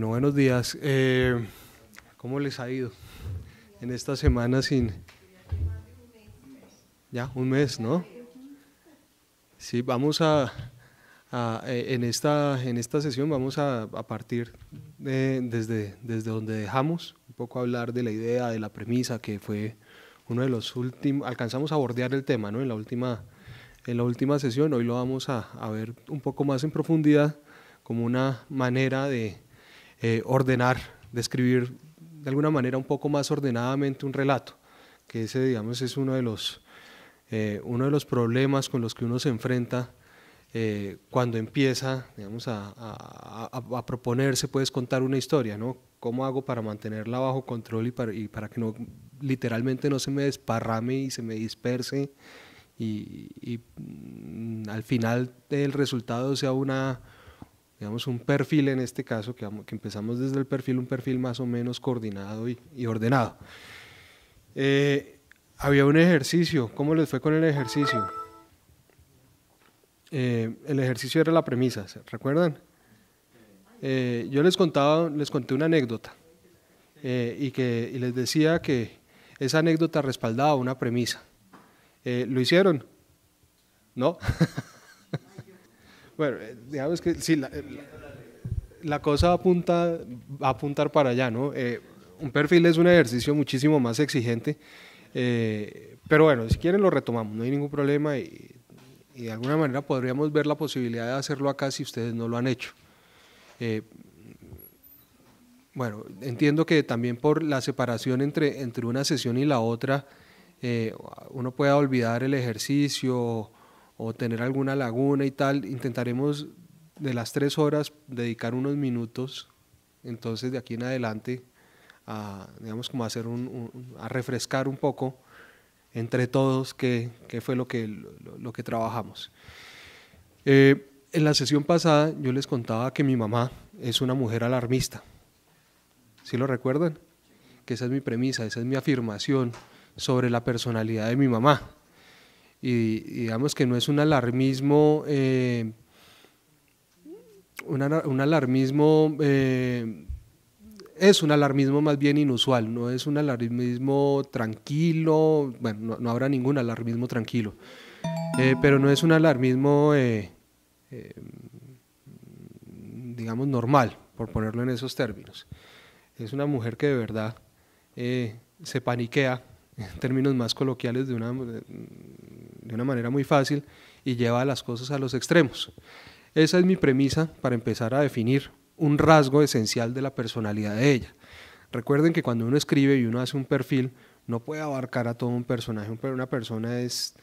Bueno, buenos días. Eh, ¿Cómo les ha ido en esta semana sin... Ya, un mes, ¿no? Sí, vamos a... Eh, en, esta, en esta sesión vamos a, partir de, eh, desde, desde donde dejamos, un poco hablar de la idea, de la premisa, que fue uno de los últimos... Alcanzamos a bordear el tema, ¿no? En la última, en la última sesión, hoy lo vamos a ver un poco más en profundidad como una manera de eh, ordenar, describir de alguna manera un poco más ordenadamente un relato, que ese digamos es uno de los, eh, uno de los problemas con los que uno se enfrenta eh, cuando empieza digamos, a, a, proponerse puedes contar una historia, ¿no? ¿Cómo hago para mantenerla bajo control y para, y para que no literalmente no se me desparrame y se me disperse y, y mm, al final el resultado sea una, digamos, un perfil en este caso, que, empezamos desde el perfil, un perfil más o menos coordinado y, ordenado. Eh, había un ejercicio, ¿cómo les fue con el ejercicio? Eh, el ejercicio era la premisa, ¿recuerdan? Eh, yo les contaba, les conté una anécdota y, que, y les decía que esa anécdota respaldaba una premisa. ¿Lo hicieron? ¿No? Bueno, eh, digamos que sí, la, cosa apunta, va a apuntar para allá, ¿no? Eh, un perfil es un ejercicio muchísimo más exigente, eh, pero bueno, si quieren lo retomamos, no hay ningún problema y, de alguna manera podríamos ver la posibilidad de hacerlo acá si ustedes no lo han hecho. bueno, entiendo que también por la separación entre, entre una sesión y la otra, uno pueda olvidar el ejercicio o tener alguna laguna y tal, intentaremos de las tres horas dedicar unos minutos, entonces de aquí en adelante, a, digamos como hacer a refrescar un poco entre todos qué, fue lo que, que trabajamos. Eh, en la sesión pasada yo les contaba que mi mamá es una mujer alarmista. ¿Sí lo recuerdan? Que esa es mi premisa, esa es mi afirmación sobre la personalidad de mi mamá y digamos que no es un alarmismo, eh, un, alarmismo, eh, es un alarmismo más bien inusual, no es un alarmismo tranquilo, bueno, no, habrá ningún alarmismo tranquilo, eh, pero no es un alarmismo, digamos, normal, por ponerlo en esos términos. Es una mujer que de verdad se paniquea en términos más coloquiales, de una, de una manera muy fácil y lleva las cosas a los extremos. Esa es mi premisa para empezar a definir un rasgo esencial de la personalidad de ella. Recuerden que cuando uno escribe y uno hace un perfil, no puede abarcar a todo un personaje, pero una persona es,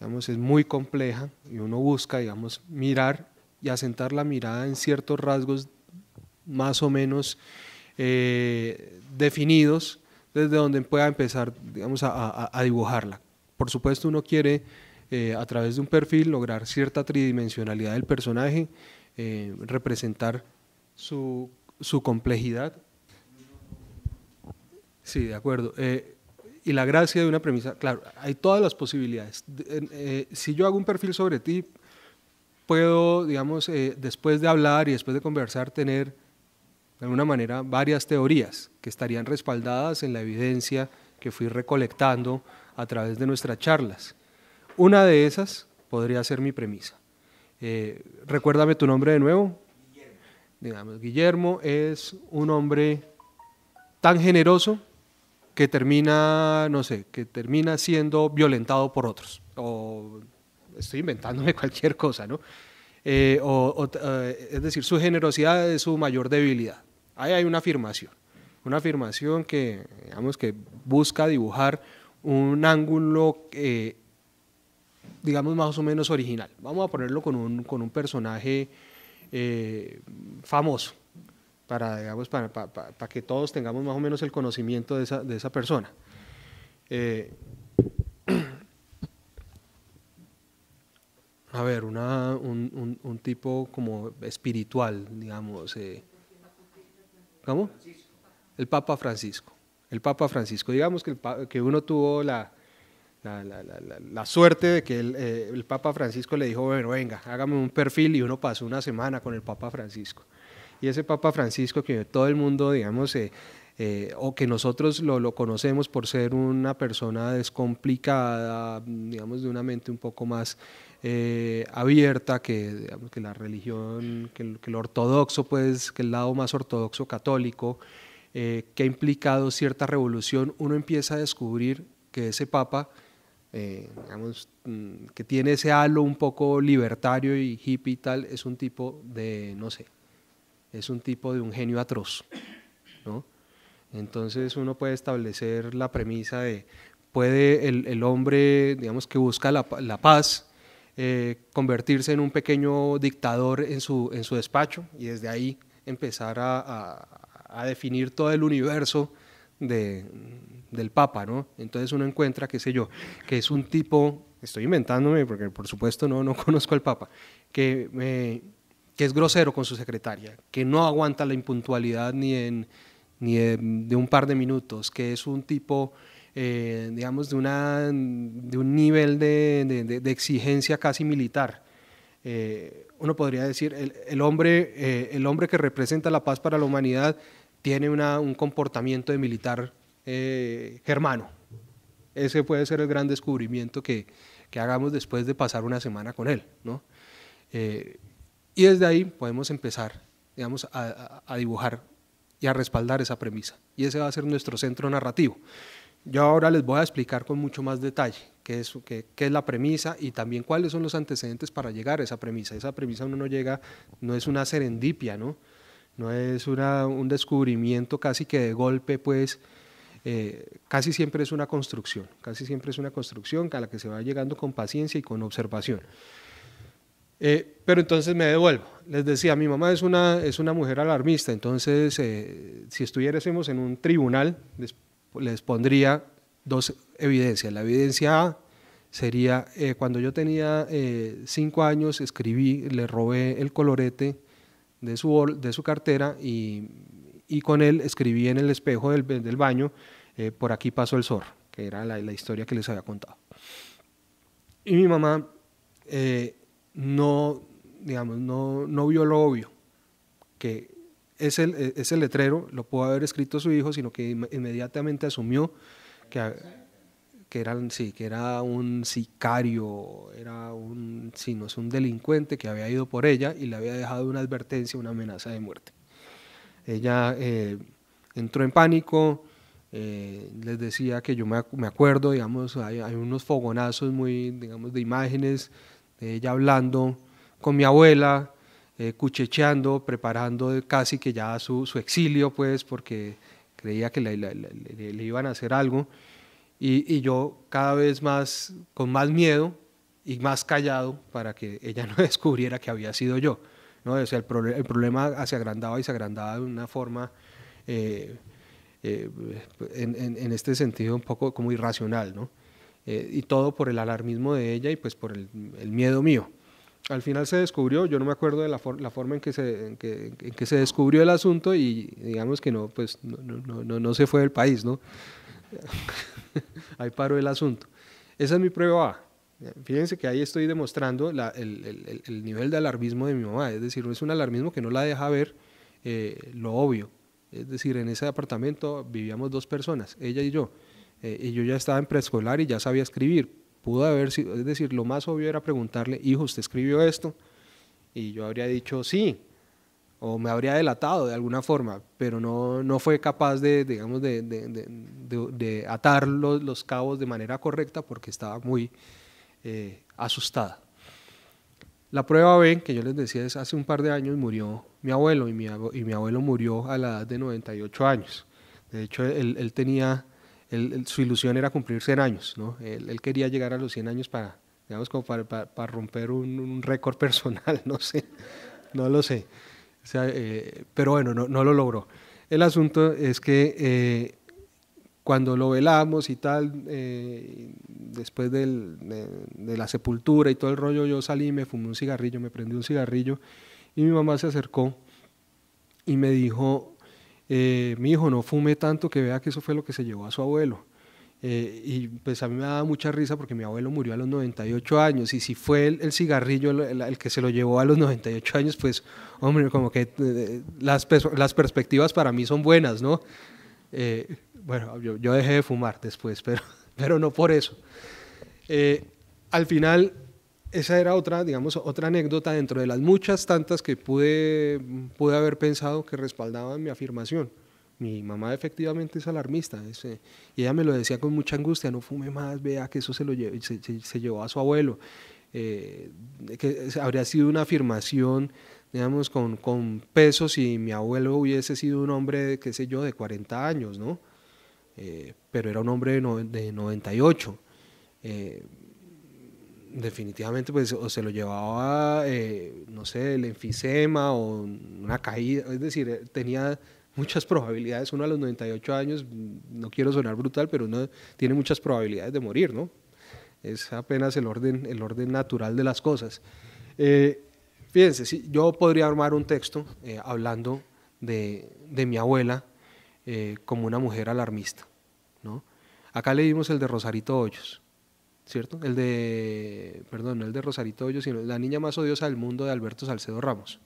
es muy compleja y uno busca, digamos, mirar y asentar la mirada en ciertos rasgos más o menos eh, definidos desde donde pueda empezar, digamos, a, dibujarla. Por supuesto, uno quiere, eh, a través de un perfil, lograr cierta tridimensionalidad del personaje, eh, representar su, complejidad. Sí, de acuerdo. Eh, y la gracia de una premisa, claro, hay todas las posibilidades. si yo hago un perfil sobre ti, puedo, digamos, después de hablar y después de conversar, tener de alguna manera, varias teorías que estarían respaldadas en la evidencia que fui recolectando a través de nuestras charlas. Una de esas podría ser mi premisa. Eh, recuérdame tu nombre de nuevo. Guillermo. Digamos, Guillermo es un hombre tan generoso que termina, no sé, que termina siendo violentado por otros. O estoy inventándome cualquier cosa, ¿no? Eh, eh, es decir, su generosidad es su mayor debilidad. Ahí hay una afirmación, una afirmación que, digamos, que busca dibujar un ángulo, eh, digamos, más o menos original. Vamos a ponerlo con un, personaje eh, famoso, para, digamos, para, que todos tengamos más o menos el conocimiento de esa, persona. Eh, a ver, un, tipo como espiritual, digamos. ¿Cómo? El Papa Francisco. El Papa Francisco. Digamos que, que uno tuvo la, la, suerte de que eh, el, Papa Francisco le dijo, bueno, venga, hágame un perfil y uno pasó una semana con el Papa Francisco. Y ese Papa Francisco que todo el mundo, digamos, eh, eh, o que nosotros lo, lo, conocemos por ser una persona descomplicada, digamos, de una mente un poco más eh, abierta, que, la religión, que el, ortodoxo, pues, que el lado más ortodoxo católico, eh, que ha implicado cierta revolución, uno empieza a descubrir que ese papa, eh, mm, que tiene ese halo un poco libertario y hippie y tal, es un tipo de, no sé, es un tipo de un genio atroz, Entonces uno puede establecer la premisa de, puede el, hombre, digamos, que busca la, la paz, eh, convertirse en un pequeño dictador en su, en su despacho y desde ahí empezar a, definir todo el universo del Papa, ¿no? Entonces uno encuentra, qué sé yo, que es un tipo, estoy inventándome porque por supuesto no, no conozco al Papa, eh, que, es grosero con su secretaria, que no aguanta la impuntualidad ni, ni de un par de minutos, que es un tipo eh, digamos, de, una, de un nivel de, exigencia casi militar. Eh, uno podría decir, el, el hombre, eh, el hombre que representa la paz para la humanidad tiene una, un comportamiento de militar germano. Ese puede ser el gran descubrimiento que, que, hagamos después de pasar una semana con él. ¿no? y desde ahí podemos empezar digamos, a, a dibujar y a respaldar esa premisa. Y ese va a ser nuestro centro narrativo. Yo ahora les voy a explicar con mucho más detalle qué es, la premisa y también cuáles son los antecedentes para llegar a esa premisa. Esa premisa uno no llega, no es una serendipia, ¿no? No es un descubrimiento casi que de golpe, pues, eh, casi siempre es una construcción, casi siempre es una construcción a la que se va llegando con paciencia y con observación. Eh, pero entonces me devuelvo. Les decía, mi mamá es una, es una mujer alarmista, entonces eh, si estuviésemos en un tribunal, les pondría dos evidencias. La evidencia A sería eh, cuando yo tenía eh, cinco años, escribí, le robé el colorete de su, de su cartera y, con él escribí en el espejo del, baño, eh, por aquí pasó el zorro, que era la, la, historia que les había contado. Y mi mamá no, digamos, no, no vio lo obvio, que ese, letrero lo pudo haber escrito su hijo, sino que inmediatamente asumió que, eran, sí, que era un sicario, era un, sí, no es un delincuente que había ido por ella y le había dejado una advertencia, una amenaza de muerte. Ella eh, entró en pánico, eh, les decía que yo me, acuerdo, digamos, hay, unos fogonazos muy, digamos, de imágenes de ella hablando con mi abuela, eh, cuchecheando, preparando casi que ya su, exilio, pues, porque creía que le, iban a hacer algo. Y, yo cada vez más, con más miedo y más callado para que ella no descubriera que había sido yo. ¿no? O sea, el, problema se agrandaba y se agrandaba de una forma... Eh, eh, en, este sentido un poco como irracional, ¿no? Eh, y todo por el alarmismo de ella y pues por el miedo mío al final se descubrió, yo no me acuerdo de la, forma en que, se, descubrió el asunto y digamos que no, pues no, se fue del país, ¿no? ahí paró el asunto. Esa es mi prueba A. Fíjense que ahí estoy demostrando el, nivel de alarmismo de mi mamá, es decir, es un alarmismo que no la deja ver eh, lo obvio. Es decir, en ese apartamento vivíamos dos personas, ella y yo, eh, y yo ya estaba en preescolar y ya sabía escribir, pudo haber sido, es decir, lo más obvio era preguntarle, hijo, ¿usted escribió esto? Y yo habría dicho sí, o me habría delatado de alguna forma, pero no, no fue capaz de, digamos, de, atar los, los, cabos de manera correcta porque estaba muy eh, asustada. La prueba B, que yo les decía, es hace un par de años murió mi abuelo y mi, y mi abuelo murió a la edad de 98 años. De hecho, él, él tenía su ilusión era cumplir 100 años, ¿no? Él, quería llegar a los 100 años para, digamos, como para, romper un, récord personal, no sé, no lo sé. Eh, pero bueno, no, lo logró. El asunto es que eh, cuando lo velamos y tal, eh, después de, la sepultura y todo el rollo, yo salí, y me fumé un cigarrillo, me prendí un cigarrillo y mi mamá se acercó y me dijo, eh, mi hijo no fume tanto que vea que eso fue lo que se llevó a su abuelo. Eh, y pues a mí me da mucha risa porque mi abuelo murió a los 98 años y si fue el, cigarrillo el, que se lo llevó a los 98 años, pues hombre, como que eh, las, perspectivas para mí son buenas, ¿no? bueno, yo, dejé de fumar después, pero, pero no por eso. al final, esa era otra, digamos, otra anécdota dentro de las muchas tantas que pude, haber pensado que respaldaban mi afirmación. Mi mamá efectivamente es alarmista eh, y ella me lo decía con mucha angustia, no fume más, vea que eso se, lo se, llevó a su abuelo, eh, habría sido una afirmación, digamos, con, peso si mi abuelo hubiese sido un hombre, qué sé yo, de 40 años, ¿no? Eh, pero era un hombre de, de 98 definitivamente pues o se lo llevaba, eh, no sé, el enfisema o una caída, es decir, eh, tenía muchas probabilidades, uno a los 98 años, mm, no quiero sonar brutal, pero uno tiene muchas probabilidades de morir, ¿no? Es apenas el orden, el orden natural de las cosas. Eh, fíjense, si yo podría armar un texto hablando de, de, mi abuela como una mujer alarmista, ¿no? Acá leímos el de Rosarito Hoyos, ¿cierto? El de, perdón, no el de Rosarito Hoyo, sino La niña más odiosa del mundo de Alberto Salcedo Ramos.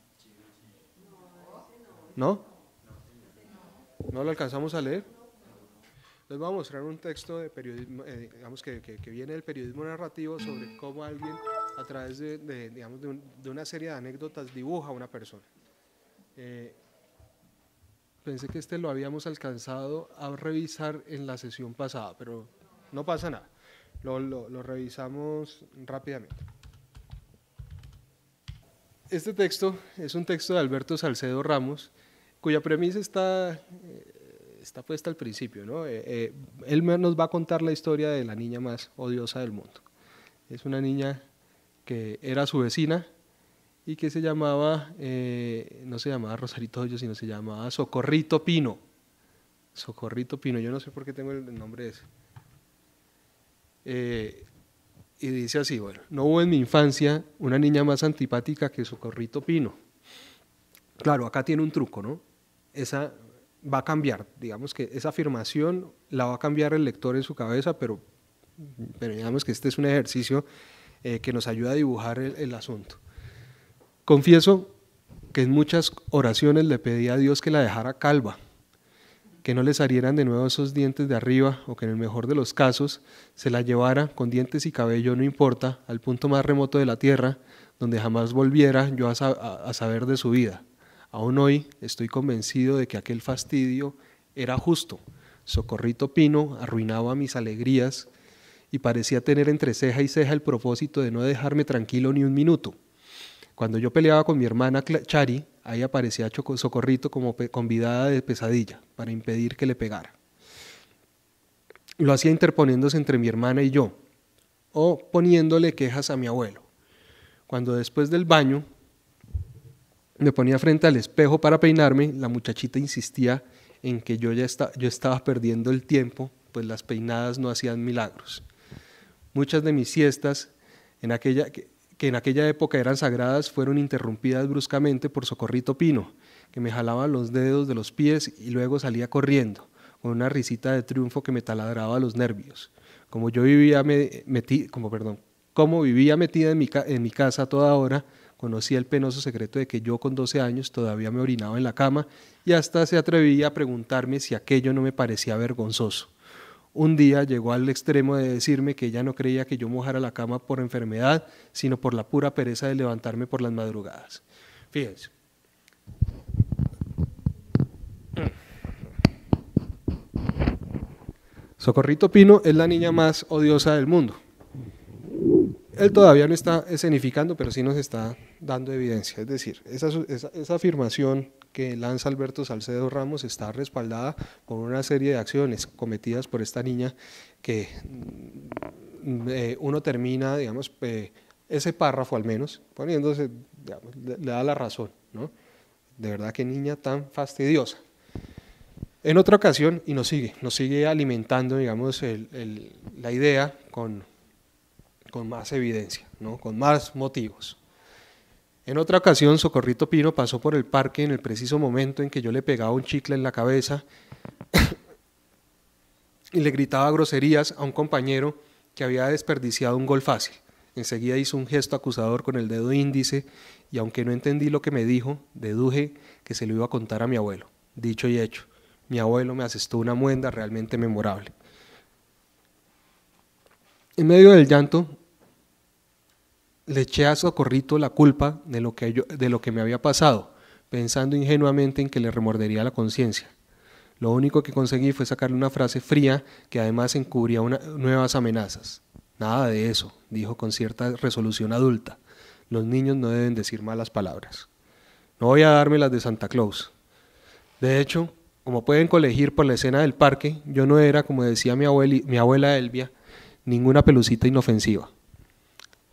¿No? ¿No lo alcanzamos a leer? Les voy a mostrar un texto de periodismo, eh, que, viene del periodismo narrativo sobre cómo alguien a través de, digamos, de, una serie de anécdotas dibuja a una persona. Eh, pensé que este lo habíamos alcanzado a revisar en la sesión pasada, pero no pasa nada. Lo, revisamos rápidamente. Este texto es un texto de Alberto Salcedo Ramos, cuya premisa está, eh, está puesta al principio. ¿no? Eh, eh, él nos va a contar la historia de la niña más odiosa del mundo. Es una niña que era su vecina y que se llamaba, no se llamaba Rosarito Hoyo, sino se llamaba Socorrito Pino. Socorrito Pino, yo no sé por qué tengo el nombre ese. Eh, y dice así, bueno, no hubo en mi infancia una niña más antipática que su corrito Pino. Claro, acá tiene un truco, ¿no? Esa va a cambiar, digamos que esa afirmación la va a cambiar el lector en su cabeza, pero, pero digamos que este es un ejercicio eh, que nos ayuda a dibujar el, el asunto. Confieso que en muchas oraciones le pedí a Dios que la dejara calva que no les salieran de nuevo esos dientes de arriba o que en el mejor de los casos se la llevara con dientes y cabello, no importa, al punto más remoto de la tierra, donde jamás volviera yo a, a saber de su vida. Aún hoy estoy convencido de que aquel fastidio era justo. Socorrito Pino arruinaba mis alegrías y parecía tener entre ceja y ceja el propósito de no dejarme tranquilo ni un minuto. Cuando yo peleaba con mi hermana Chari, ahí aparecía Socorrito como convidada de pesadilla para impedir que le pegara. Lo hacía interponiéndose entre mi hermana y yo, o poniéndole quejas a mi abuelo. Cuando después del baño me ponía frente al espejo para peinarme, la muchachita insistía en que yo ya yo estaba perdiendo el tiempo, pues las peinadas no hacían milagros. Muchas de mis siestas en aquella, que en aquella época eran sagradas fueron interrumpidas bruscamente por Socorrito Pino, que me jalaba los dedos de los pies y luego salía corriendo, con una risita de triunfo que me taladraba los nervios. Como yo vivía, como, perdón, como vivía metida en mi, casa toda hora, conocía el penoso secreto de que yo con 12 años todavía me orinaba en la cama y hasta se atrevía a preguntarme si aquello no me parecía vergonzoso un día llegó al extremo de decirme que ella no creía que yo mojara la cama por enfermedad, sino por la pura pereza de levantarme por las madrugadas. Fíjense. Socorrito Pino es la niña más odiosa del mundo él todavía no está escenificando, pero sí nos está dando evidencia. Es decir, esa, afirmación que lanza Alberto Salcedo Ramos está respaldada por una serie de acciones cometidas por esta niña que mm, eh, uno termina, digamos, ese párrafo al menos, poniéndose, le, da la razón, ¿no? De verdad que niña tan fastidiosa. En otra ocasión, y nos sigue, nos sigue alimentando, digamos, la idea con con más evidencia, ¿no? con más motivos. En otra ocasión, Socorrito Pino pasó por el parque en el preciso momento en que yo le pegaba un chicle en la cabeza y le gritaba groserías a un compañero que había desperdiciado un gol fácil. Enseguida hizo un gesto acusador con el dedo índice y aunque no entendí lo que me dijo, deduje que se lo iba a contar a mi abuelo. Dicho y hecho, mi abuelo me asestó una muenda realmente memorable. En medio del llanto, le eché a Socorrito la culpa de lo que, de lo que me había pasado, pensando ingenuamente en que le remordería la conciencia. Lo único que conseguí fue sacarle una frase fría que además encubría nuevas amenazas. Nada de eso, dijo con cierta resolución adulta. Los niños no deben decir malas palabras. No voy a darme las de Santa Claus. De hecho, como pueden colegir por la escena del parque, yo no era, como decía mi, mi abuela Elvia, ninguna pelucita inofensiva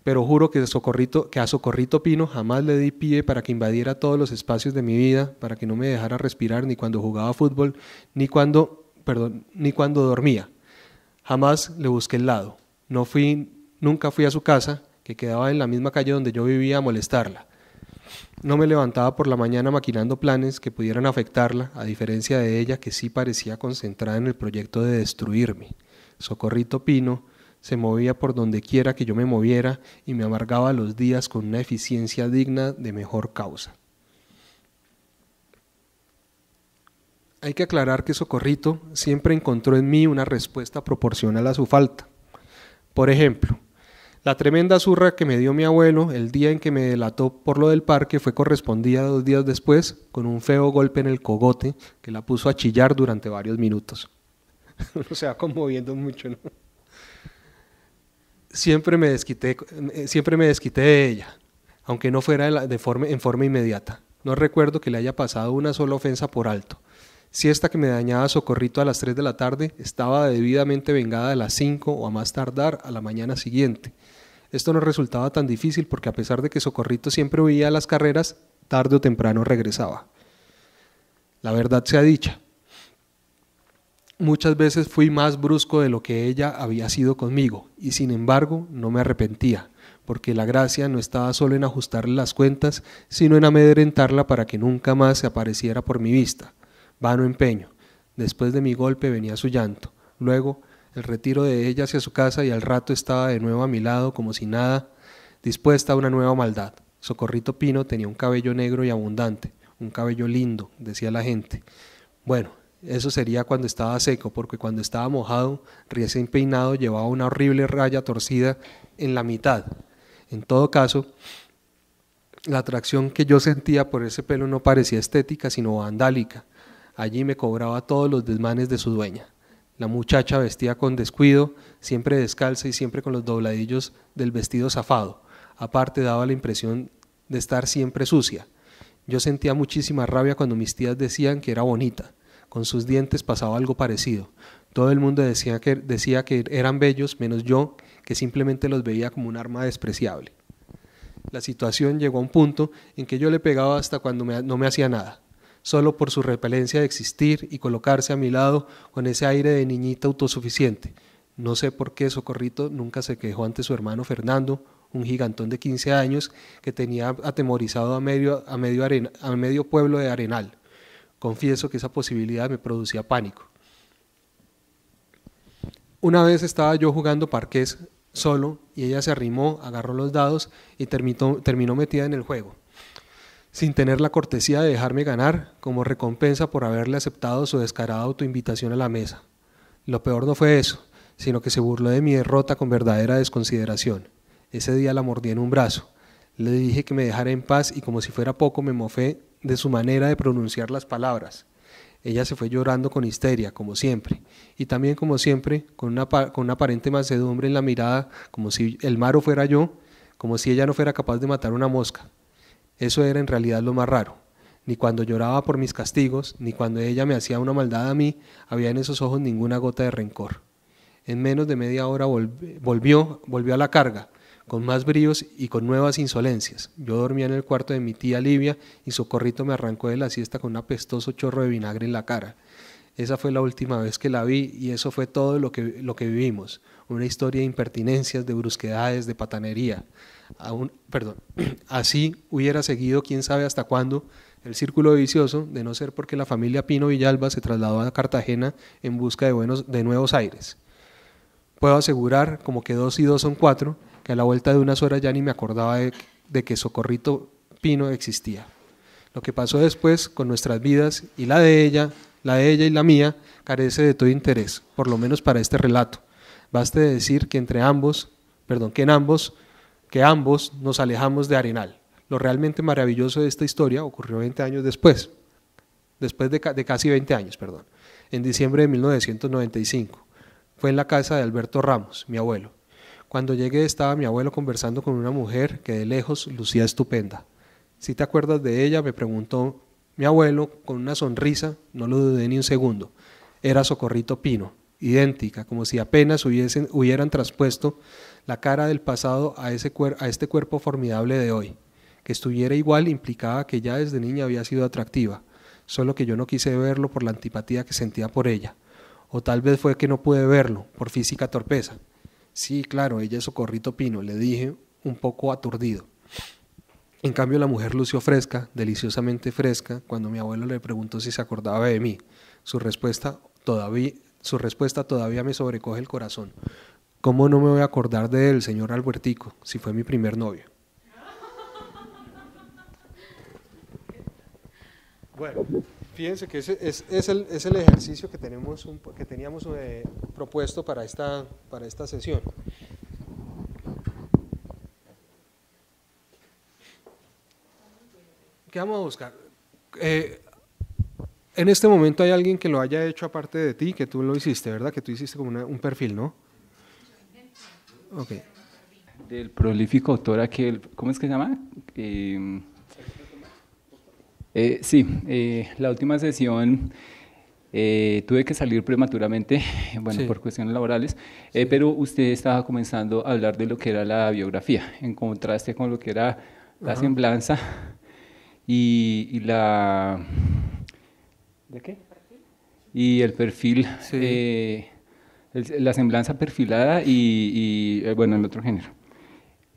pero juro que, socorrito, que a Socorrito Pino jamás le di pie para que invadiera todos los espacios de mi vida, para que no me dejara respirar ni cuando jugaba fútbol, ni cuando, perdón, ni cuando dormía. Jamás le busqué el lado. No fui, nunca fui a su casa, que quedaba en la misma calle donde yo vivía, a molestarla. No me levantaba por la mañana maquinando planes que pudieran afectarla, a diferencia de ella que sí parecía concentrada en el proyecto de destruirme. Socorrito Pino se movía por donde quiera que yo me moviera y me amargaba los días con una eficiencia digna de mejor causa. Hay que aclarar que Socorrito siempre encontró en mí una respuesta proporcional a su falta. Por ejemplo, la tremenda zurra que me dio mi abuelo el día en que me delató por lo del parque fue correspondida dos días después con un feo golpe en el cogote que la puso a chillar durante varios minutos. o sea, conmoviendo mucho, ¿no? Eh, siempre me desquité, de ella, aunque no fuera en forma inmediata. No recuerdo que le haya pasado una sola ofensa por alto. Si esta que me dañaba socorrito a las 3 de la tarde estaba debidamente vengada a las 5 o a más tardar a la mañana siguiente. Esto no resultaba tan difícil porque a pesar de que socorrito siempre huía a las carreras, tarde o temprano regresaba. La verdad sea dicha, muchas veces fui más brusco de lo que ella había sido conmigo y sin embargo no me arrepentía, porque la gracia no estaba solo en ajustarle las cuentas, sino en amedrentarla para que nunca más se apareciera por mi vista. Vano empeño. Después de mi golpe venía su llanto. Luego, el retiro de ella hacia su casa y al rato estaba de nuevo a mi lado como si nada, dispuesta a una nueva maldad. Socorrito Pino tenía un cabello negro y abundante, un cabello lindo, decía la gente. Bueno, eso sería cuando estaba seco, porque cuando estaba mojado, recién peinado, llevaba una horrible raya torcida en la mitad. En todo caso, la atracción que yo sentía por ese pelo no parecía estética, sino vandálica. Allí me cobraba todos los desmanes de su dueña. La muchacha vestía con descuido, siempre descalza y siempre con los dobladillos del vestido zafado. Aparte daba la impresión de estar siempre sucia. Yo sentía muchísima rabia cuando mis tías decían que era bonita. Con sus dientes pasaba algo parecido. Todo el mundo decía que, decía que eran bellos, menos yo, que simplemente los veía como un arma despreciable. La situación llegó a un punto en que yo le pegaba hasta cuando no me hacía nada, solo por su repelencia de existir y colocarse a mi lado con ese aire de niñita autosuficiente. No sé por qué Socorrito nunca se quejó ante su hermano Fernando, un gigantón de 15 años que tenía atemorizado a medio, a medio pueblo de Arenal. Confieso que esa posibilidad me producía pánico. Una vez estaba yo jugando parqués solo y ella se arrimó, agarró los dados y terminó, terminó metida en el juego, sin tener la cortesía de dejarme ganar como recompensa por haberle aceptado su descarada autoinvitación a la mesa. Lo peor no fue eso, sino que se burló de mi derrota con verdadera desconsideración. Ese día la mordí en un brazo. Le dije que me dejara en paz y como si fuera poco me mofé de su manera de pronunciar las palabras. Ella se fue llorando con histeria, como siempre, y también como siempre, con una, aparente mansedumbre en la mirada, como si el maro fuera yo, como si ella no fuera capaz de matar una mosca. Eso era en realidad lo más raro. Ni cuando lloraba por mis castigos, ni cuando ella me hacía una maldad a mí, había en esos ojos ninguna gota de rencor. En menos de media hora volvió, volvió a la carga, con más bríos y con nuevas insolencias. Yo dormía en el cuarto de mi tía Livia y Socorrito me arrancó de la siesta con un apestoso chorro de vinagre en la cara. Esa fue la última vez que la vi y eso fue todo lo que, lo que vivimos. Una historia de impertinencias, de brusquedades, de patanería. Aún, perdón, así hubiera seguido quién sabe hasta cuándo el círculo vicioso, de no ser porque la familia Pino Villalba se trasladó a Cartagena en busca de, buenos, de nuevos aires. Puedo asegurar, como que dos y dos son cuatro, a la vuelta de unas horas ya ni me acordaba de, que Socorrito Pino existía. Lo que pasó después con nuestras vidas y la de ella, la de ella y la mía, carece de todo interés, por lo menos para este relato. Baste decir que entre ambos, perdón, que en ambos, que ambos nos alejamos de Arenal. Lo realmente maravilloso de esta historia ocurrió 20 años después, después de casi 20 años, perdón, en diciembre de 1995. Fue en la casa de Alberto Ramos, mi abuelo. Cuando llegué estaba mi abuelo conversando con una mujer que de lejos lucía estupenda. Si te acuerdas de ella, me preguntó mi abuelo con una sonrisa, no lo dudé ni un segundo. Era Socorrito Pino, idéntica, como si apenas hubiesen, hubieran traspuesto la cara del pasado a, ese a este cuerpo formidable de hoy. Que estuviera igual implicaba que ya desde niña había sido atractiva, solo que yo no quise verlo por la antipatía que sentía por ella. O tal vez fue que no pude verlo, por física torpeza. Sí, claro, ella es Socorrito Pino, le dije un poco aturdido. En cambio, la mujer lució fresca, deliciosamente fresca, cuando mi abuelo le preguntó si se acordaba de mí. Su respuesta todavía, su respuesta todavía me sobrecoge el corazón. ¿Cómo no me voy a acordar de él, señor Albertico, si fue mi primer novio? Bueno. Fíjense que ese es, el, el, ejercicio que, tenemos un, que teníamos eh, propuesto para esta, para esta sesión. ¿Qué vamos a buscar? Eh, en este momento hay alguien que lo haya hecho aparte de ti, que tú lo hiciste, ¿verdad? Que tú hiciste como un perfil, ¿no? Del prolífico autor aquel, ¿cómo es que se llama? Eh, eh, sí, eh, la última sesión eh, tuve que salir prematuramente, bueno, por cuestiones laborales, pero usted estaba comenzando a hablar de lo que era la biografía, en contraste con lo que era la semblanza y, la... ¿De qué? Y el perfil, la semblanza perfilada y, y, bueno, el otro género.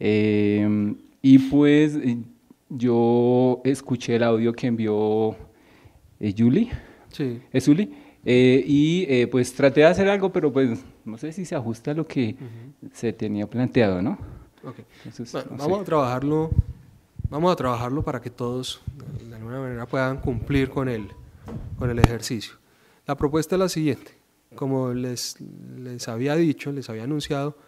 y pues yo escuché el audio que envió eh, yuli Julie. Sí. ¿Es eh, y eh, pues traté de hacer algo, pero pues no sé si se ajusta a lo que se tenía planteado, ¿no? vamos a trabajarlo, vamos a trabajarlo para que todos de alguna manera puedan cumplir con el, con el ejercicio. La propuesta es la siguiente. Como les, les había dicho, les había anunciado,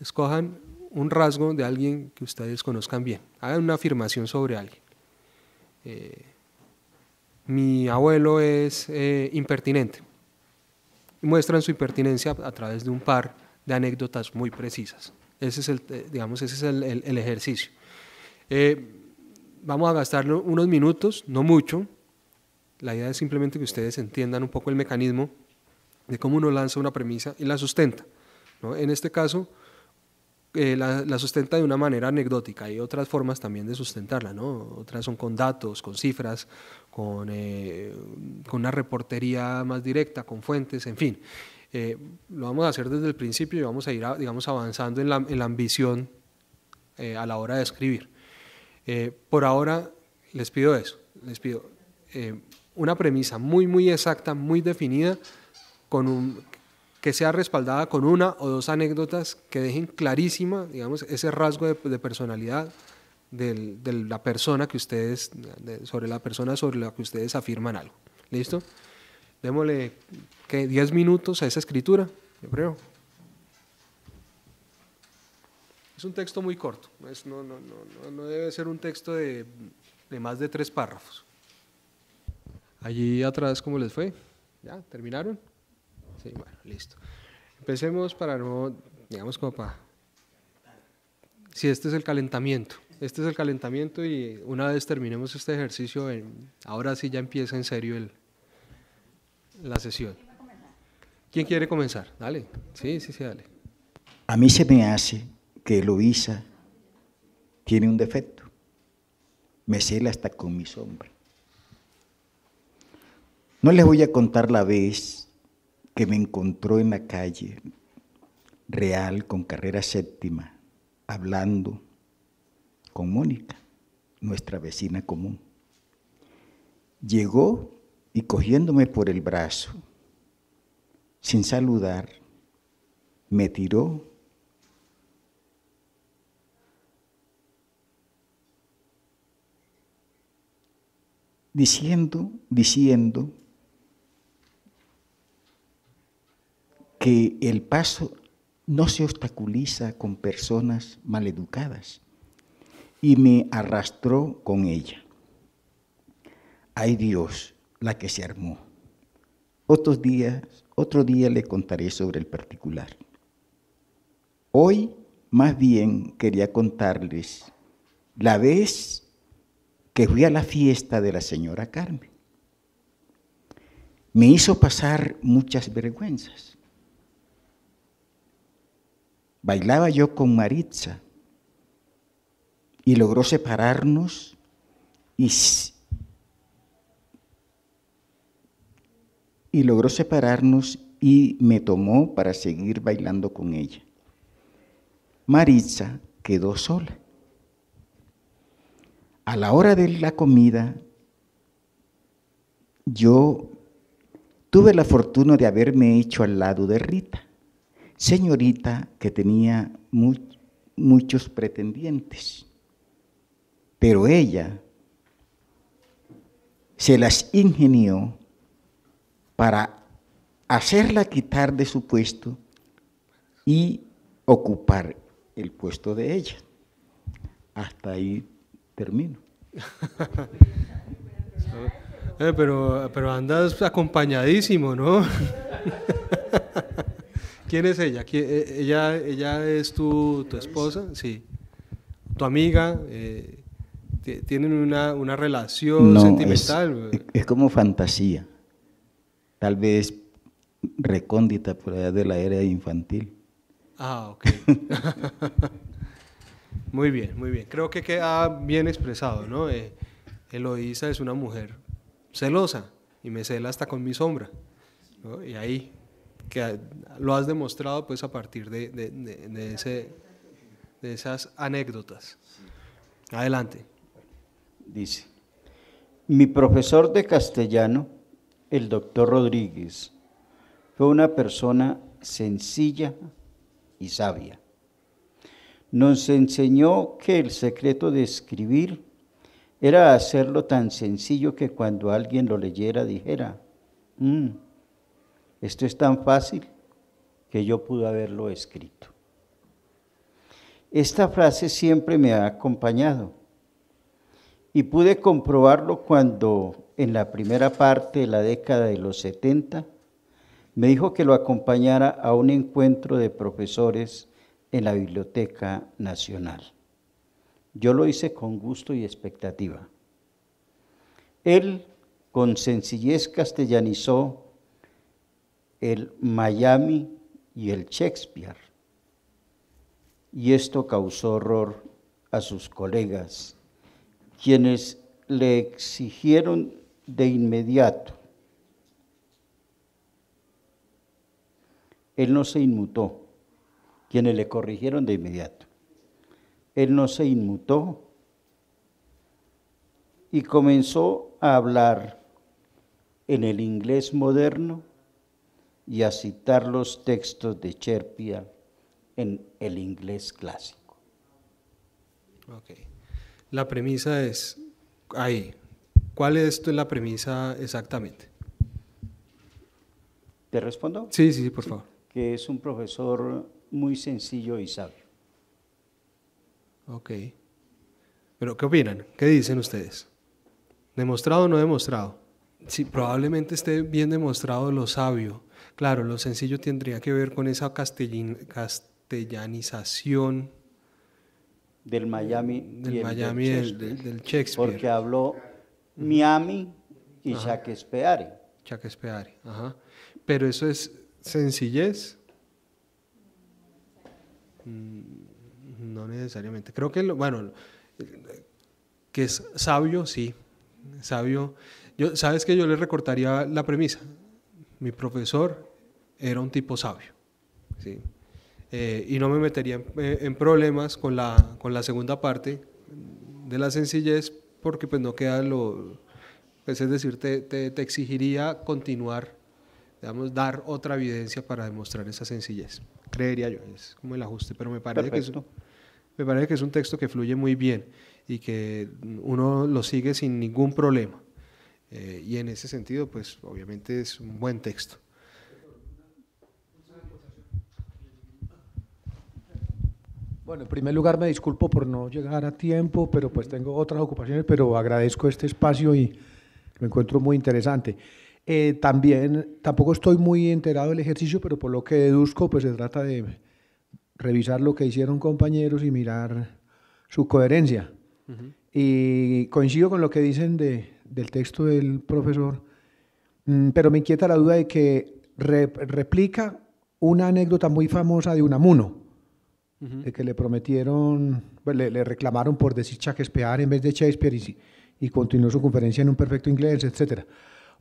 escojan un rasgo de alguien que ustedes conozcan bien. Hagan una afirmación sobre alguien. Eh, mi abuelo es eh, impertinente. Muestran su impertinencia a través de un par de anécdotas muy precisas. Ese es el, eh, digamos, ese es el, ejercicio. vamos a gastar unos minutos, no mucho. La idea es simplemente que ustedes entiendan un poco el mecanismo de cómo uno lanza una premisa y la sustenta. En este caso, eh, la, sustenta de una manera anecdótica. Hay otras formas también de sustentarla, ¿no? Otras son con datos, con cifras, con, eh, con una reportería más directa, con fuentes, en fin. Eh, lo vamos a hacer desde el principio y vamos a ir, digamos, avanzando en la, en la ambición a la hora de escribir. por ahora les pido eso, les pido una premisa muy, muy exacta, muy definida, con un, que sea respaldada con una o dos anécdotas que dejen clarísima, digamos, ese rasgo de, personalidad de la persona que ustedes, sobre la persona sobre la que ustedes afirman algo. ¿Listo? Démosle 10 minutos a esa escritura, yo creo. Es un texto muy corto, es, no, no, no, no, debe ser un texto de, de más de tres párrafos. Allí atrás, ¿cómo les fue? ¿Ya? ¿Terminaron? Sí, bueno, listo. Empecemos para no, digamos como Si sí, este es el calentamiento, este es el calentamiento y una vez terminemos este ejercicio, ahora sí ya empieza en serio el, la sesión. ¿Quién quiere comenzar? Dale, sí, sí, sí, dale. A mí se me hace que Luisa tiene un defecto. Me cela hasta con mi sombra. No les voy a contar la vez que me encontró en la calle, real, con carrera séptima, hablando con Mónica, nuestra vecina común. Llegó y cogiéndome por el brazo, sin saludar, me tiró diciendo, diciendo que el paso no se obstaculiza con personas maleducadas y me arrastró con ella. Ay Dios, la que se armó. Otros días, otro día le contaré sobre el particular. Hoy más bien quería contarles la vez que fui a la fiesta de la señora Carmen. Me hizo pasar muchas vergüenzas. Bailaba yo con Maritza y logró separarnos y, logró separarnos y me tomó para seguir bailando con ella. Maritza quedó sola. A la hora de la comida, yo tuve la fortuna de haberme hecho al lado de Rita señorita que tenía muchos pretendientes, pero ella se las ingenió para hacerla quitar de su puesto y ocupar el puesto de ella. Hasta ahí termino. Eh, pero, pero andas acompañadísimo, ¿no? ¿Quién es ella? Eh, ella, ella es tu, esposa, sí. Tu amiga. Eh, tienen una, relación sentimental. Es, como fantasía. Tal vez recóndita por allá de la era infantil. Ah, ok. muy bien, muy bien. Creo que queda bien expresado, ¿no? Eh, Eloísa es una mujer celosa y me cela hasta con mi sombra. Y ahí, que lo has demostrado pues a partir de, de, esas anécdotas. Adelante. Dice, mi profesor de castellano, el doctor Rodríguez, fue una persona sencilla y sabia. Nos enseñó que el secreto de escribir era hacerlo tan sencillo que cuando alguien lo leyera dijera, mm, esto es tan fácil que yo pude haberlo escrito. Esta frase siempre me ha acompañado y pude comprobarlo cuando en la primera parte de la década de los 70 me dijo que lo acompañara a un encuentro de profesores en la Biblioteca Nacional. Yo lo hice con gusto y expectativa. Él con sencillez castellanizó el Miami y el Shakespeare. Y esto causó horror a sus colegas, quienes le exigieron de inmediato. Él no se inmutó, quienes le corrigieron de inmediato. Él no se inmutó y comenzó a hablar en el inglés moderno y a citar los textos de Cherpia en el inglés clásico. Ok, La premisa es ahí. ¿Cuál es la premisa exactamente? ¿Te respondo? Sí, sí, sí, por favor. Que es un profesor muy sencillo y sabio. Ok. Pero, ¿qué opinan? ¿Qué dicen ustedes? ¿Demostrado o no demostrado? Sí, probablemente esté bien demostrado lo sabio, Claro, lo sencillo tendría que ver con esa castellanización del Miami, del, Miami del, Shakespeare, Porque habló Miami y Shakespeare. Shakespeare, ajá. Pero eso es sencillez. Mm, no necesariamente. Creo que, lo, bueno, que es sabio, sí. Sabio. ¿Sabes que Yo le recortaría la premisa. Mi profesor era un tipo sabio. ¿sí? Eh, y no me metería eh, en, problemas con la, con la segunda parte de la sencillez porque pues no queda lo, pues, es decir, te, exigiría continuar, digamos, dar otra evidencia para demostrar esa sencillez, creería yo, es como el ajuste, pero me parece, que es, me parece que un texto que fluye muy bien y que uno lo sigue sin ningún problema. Eh, y en ese sentido, pues obviamente es un buen texto. Bueno, en primer lugar me disculpo por no llegar a tiempo, pero pues tengo otras ocupaciones, pero agradezco este espacio y lo encuentro muy interesante. Eh, también, tampoco estoy muy enterado del ejercicio, pero por lo que deduzco, pues se trata de revisar lo que hicieron compañeros y mirar su coherencia. Y coincido con lo que dicen de, del texto del profesor, mm, pero me inquieta la duda de que replica una anécdota muy famosa de un amuno, de que le prometieron, pues, le, reclamaron por decir Shakespeare en vez de Shakespeare y, y continuó su conferencia en un perfecto inglés, etcétera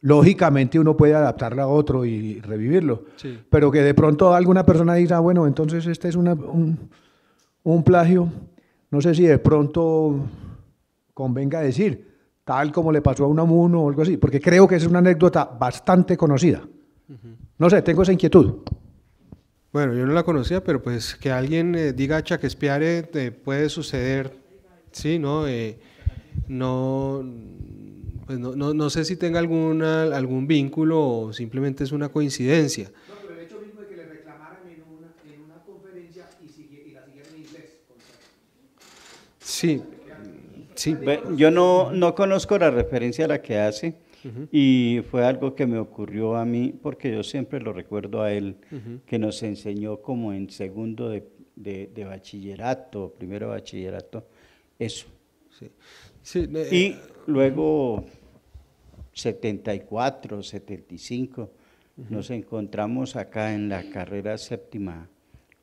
lógicamente uno puede adaptarla a otro y revivirlo. Pero que de pronto alguna persona diga, bueno, entonces este es un, un, plagio, no sé si de pronto convenga decir, tal como le pasó a un amuno o algo así, porque creo que es una anécdota bastante conocida. No sé, tengo esa inquietud. Bueno, yo no la conocía, pero pues que alguien eh, diga que eh, puede suceder, sí, ¿no? Eh, no, pues no, no, sé si tenga alguna, algún vínculo o simplemente es una coincidencia. No, pero el hecho mismo de que le reclamaran en una, conferencia y, la en inglés. Sí, sí. Yo no, no conozco la referencia a la que hace y fue algo que me ocurrió a mí, porque yo siempre lo recuerdo a él, que nos enseñó como en segundo de, de, bachillerato, primero bachillerato, eso. Sí. Eh, y eh, luego, 74, 75, nos encontramos acá en la carrera séptima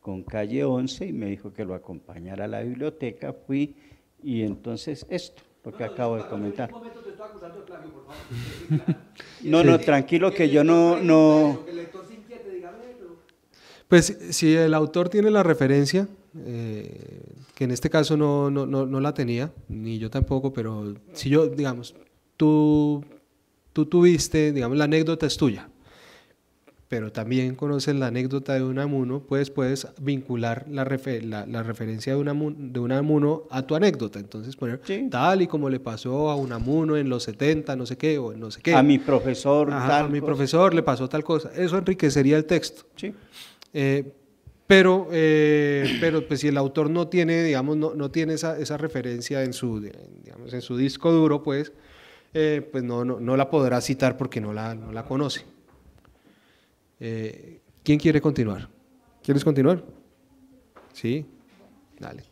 con calle 11 y me dijo que lo acompañara a la biblioteca, fui y entonces esto, lo que acabo de comentar. no, no, tranquilo, que yo no... no... Pues si el autor tiene la referencia, eh, que en este caso no, no, no, no, la tenía, ni yo tampoco, pero si yo, digamos, tú, tú tuviste, digamos, la anécdota es tuya, pero también conoces la anécdota de Unamuno, pues puedes vincular la, la, referencia de Unamuno, de a tu anécdota. Entonces poner tal y como le pasó a Unamuno en los 70, no sé qué, o no sé qué. A mi profesor tal A mi profesor le pasó tal cosa. Eso enriquecería el texto. Sí. Eh, pero, eh, pero pues si el autor no tiene, digamos, no, no tiene esa, referencia en su, en su disco duro, pues, eh, pues no, no, no, la podrá citar porque no la, no la conoce. Eh, ¿Quién quiere continuar? ¿Quieres continuar? Sí, dale.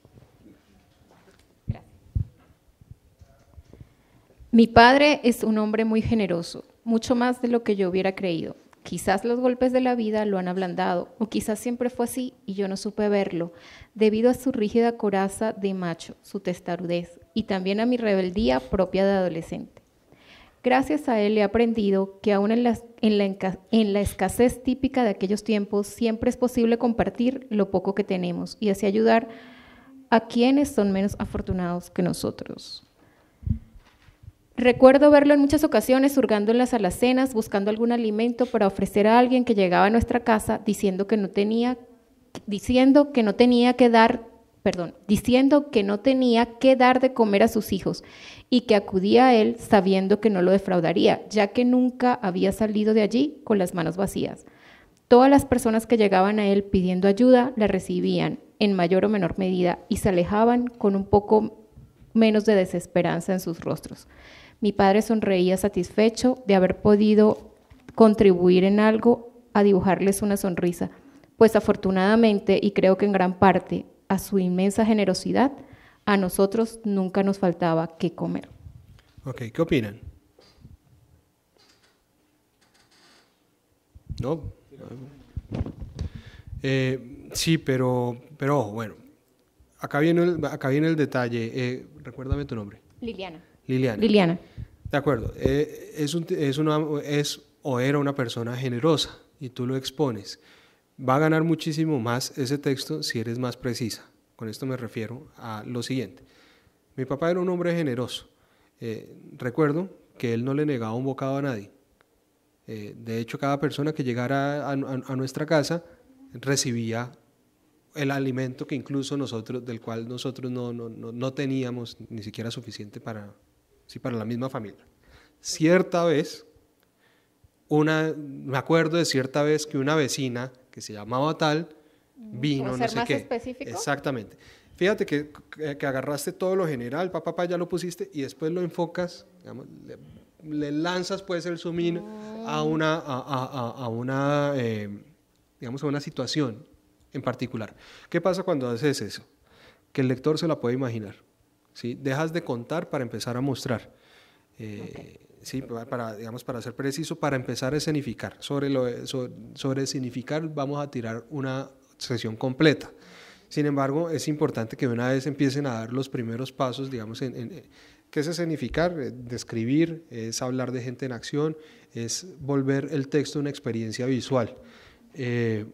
Mi padre es un hombre muy generoso, mucho más de lo que yo hubiera creído. Quizás los golpes de la vida lo han ablandado, o quizás siempre fue así y yo no supe verlo, debido a su rígida coraza de macho, su testarudez y también a mi rebeldía propia de adolescente. Gracias a él he aprendido que aún en la, escasez típica de aquellos tiempos siempre es posible compartir lo poco que tenemos y así ayudar a quienes son menos afortunados que nosotros. Recuerdo verlo en muchas ocasiones hurgando en las alacenas, buscando algún alimento para ofrecer a alguien que llegaba a nuestra casa diciendo que no tenía, diciendo que no tenía que dar perdón, diciendo que no tenía que dar de comer a sus hijos y que acudía a él sabiendo que no lo defraudaría, ya que nunca había salido de allí con las manos vacías. Todas las personas que llegaban a él pidiendo ayuda la recibían en mayor o menor medida y se alejaban con un poco menos de desesperanza en sus rostros. Mi padre sonreía satisfecho de haber podido contribuir en algo a dibujarles una sonrisa, pues afortunadamente, y creo que en gran parte, a su inmensa generosidad, a nosotros nunca nos faltaba qué comer. Ok, ¿qué opinan? ¿No? Eh, sí, pero, pero bueno, acá viene el, acá viene el detalle. Eh, recuérdame tu nombre. Liliana. Liliana. Liliana. De acuerdo. Eh, es, un, es, una, es o era una persona generosa y tú lo expones va a ganar muchísimo más ese texto si eres más precisa. Con esto me refiero a lo siguiente. Mi papá era un hombre generoso. Eh, recuerdo que él no le negaba un bocado a nadie. Eh, de hecho, cada persona que llegara a, nuestra casa recibía el alimento que incluso nosotros, del cual nosotros no, no teníamos ni siquiera suficiente para, sí, para la misma familia. Cierta vez, una, me acuerdo de cierta vez que una vecina que se llamaba tal, mm, vino, no sé más qué. específico? Exactamente. Fíjate que, agarraste todo lo general, papá, papá, ya lo pusiste y después lo enfocas, le, lanzas pues el zoom a ah. una, a, a, una eh, digamos, una situación en particular. ¿Qué pasa cuando haces eso? Que el lector se la puede imaginar. Dejas de contar para empezar a mostrar. Eh, sí, para, para ser preciso, para empezar a escenificar. Sobre, lo, eh, sobre, escenificar vamos a tirar una sesión completa. Sin embargo, es importante que una vez empiecen a dar los primeros pasos, digamos, en, eh, ¿Qué es escenificar? Eh, describir, es hablar de gente en acción, es volver el texto una experiencia visual. si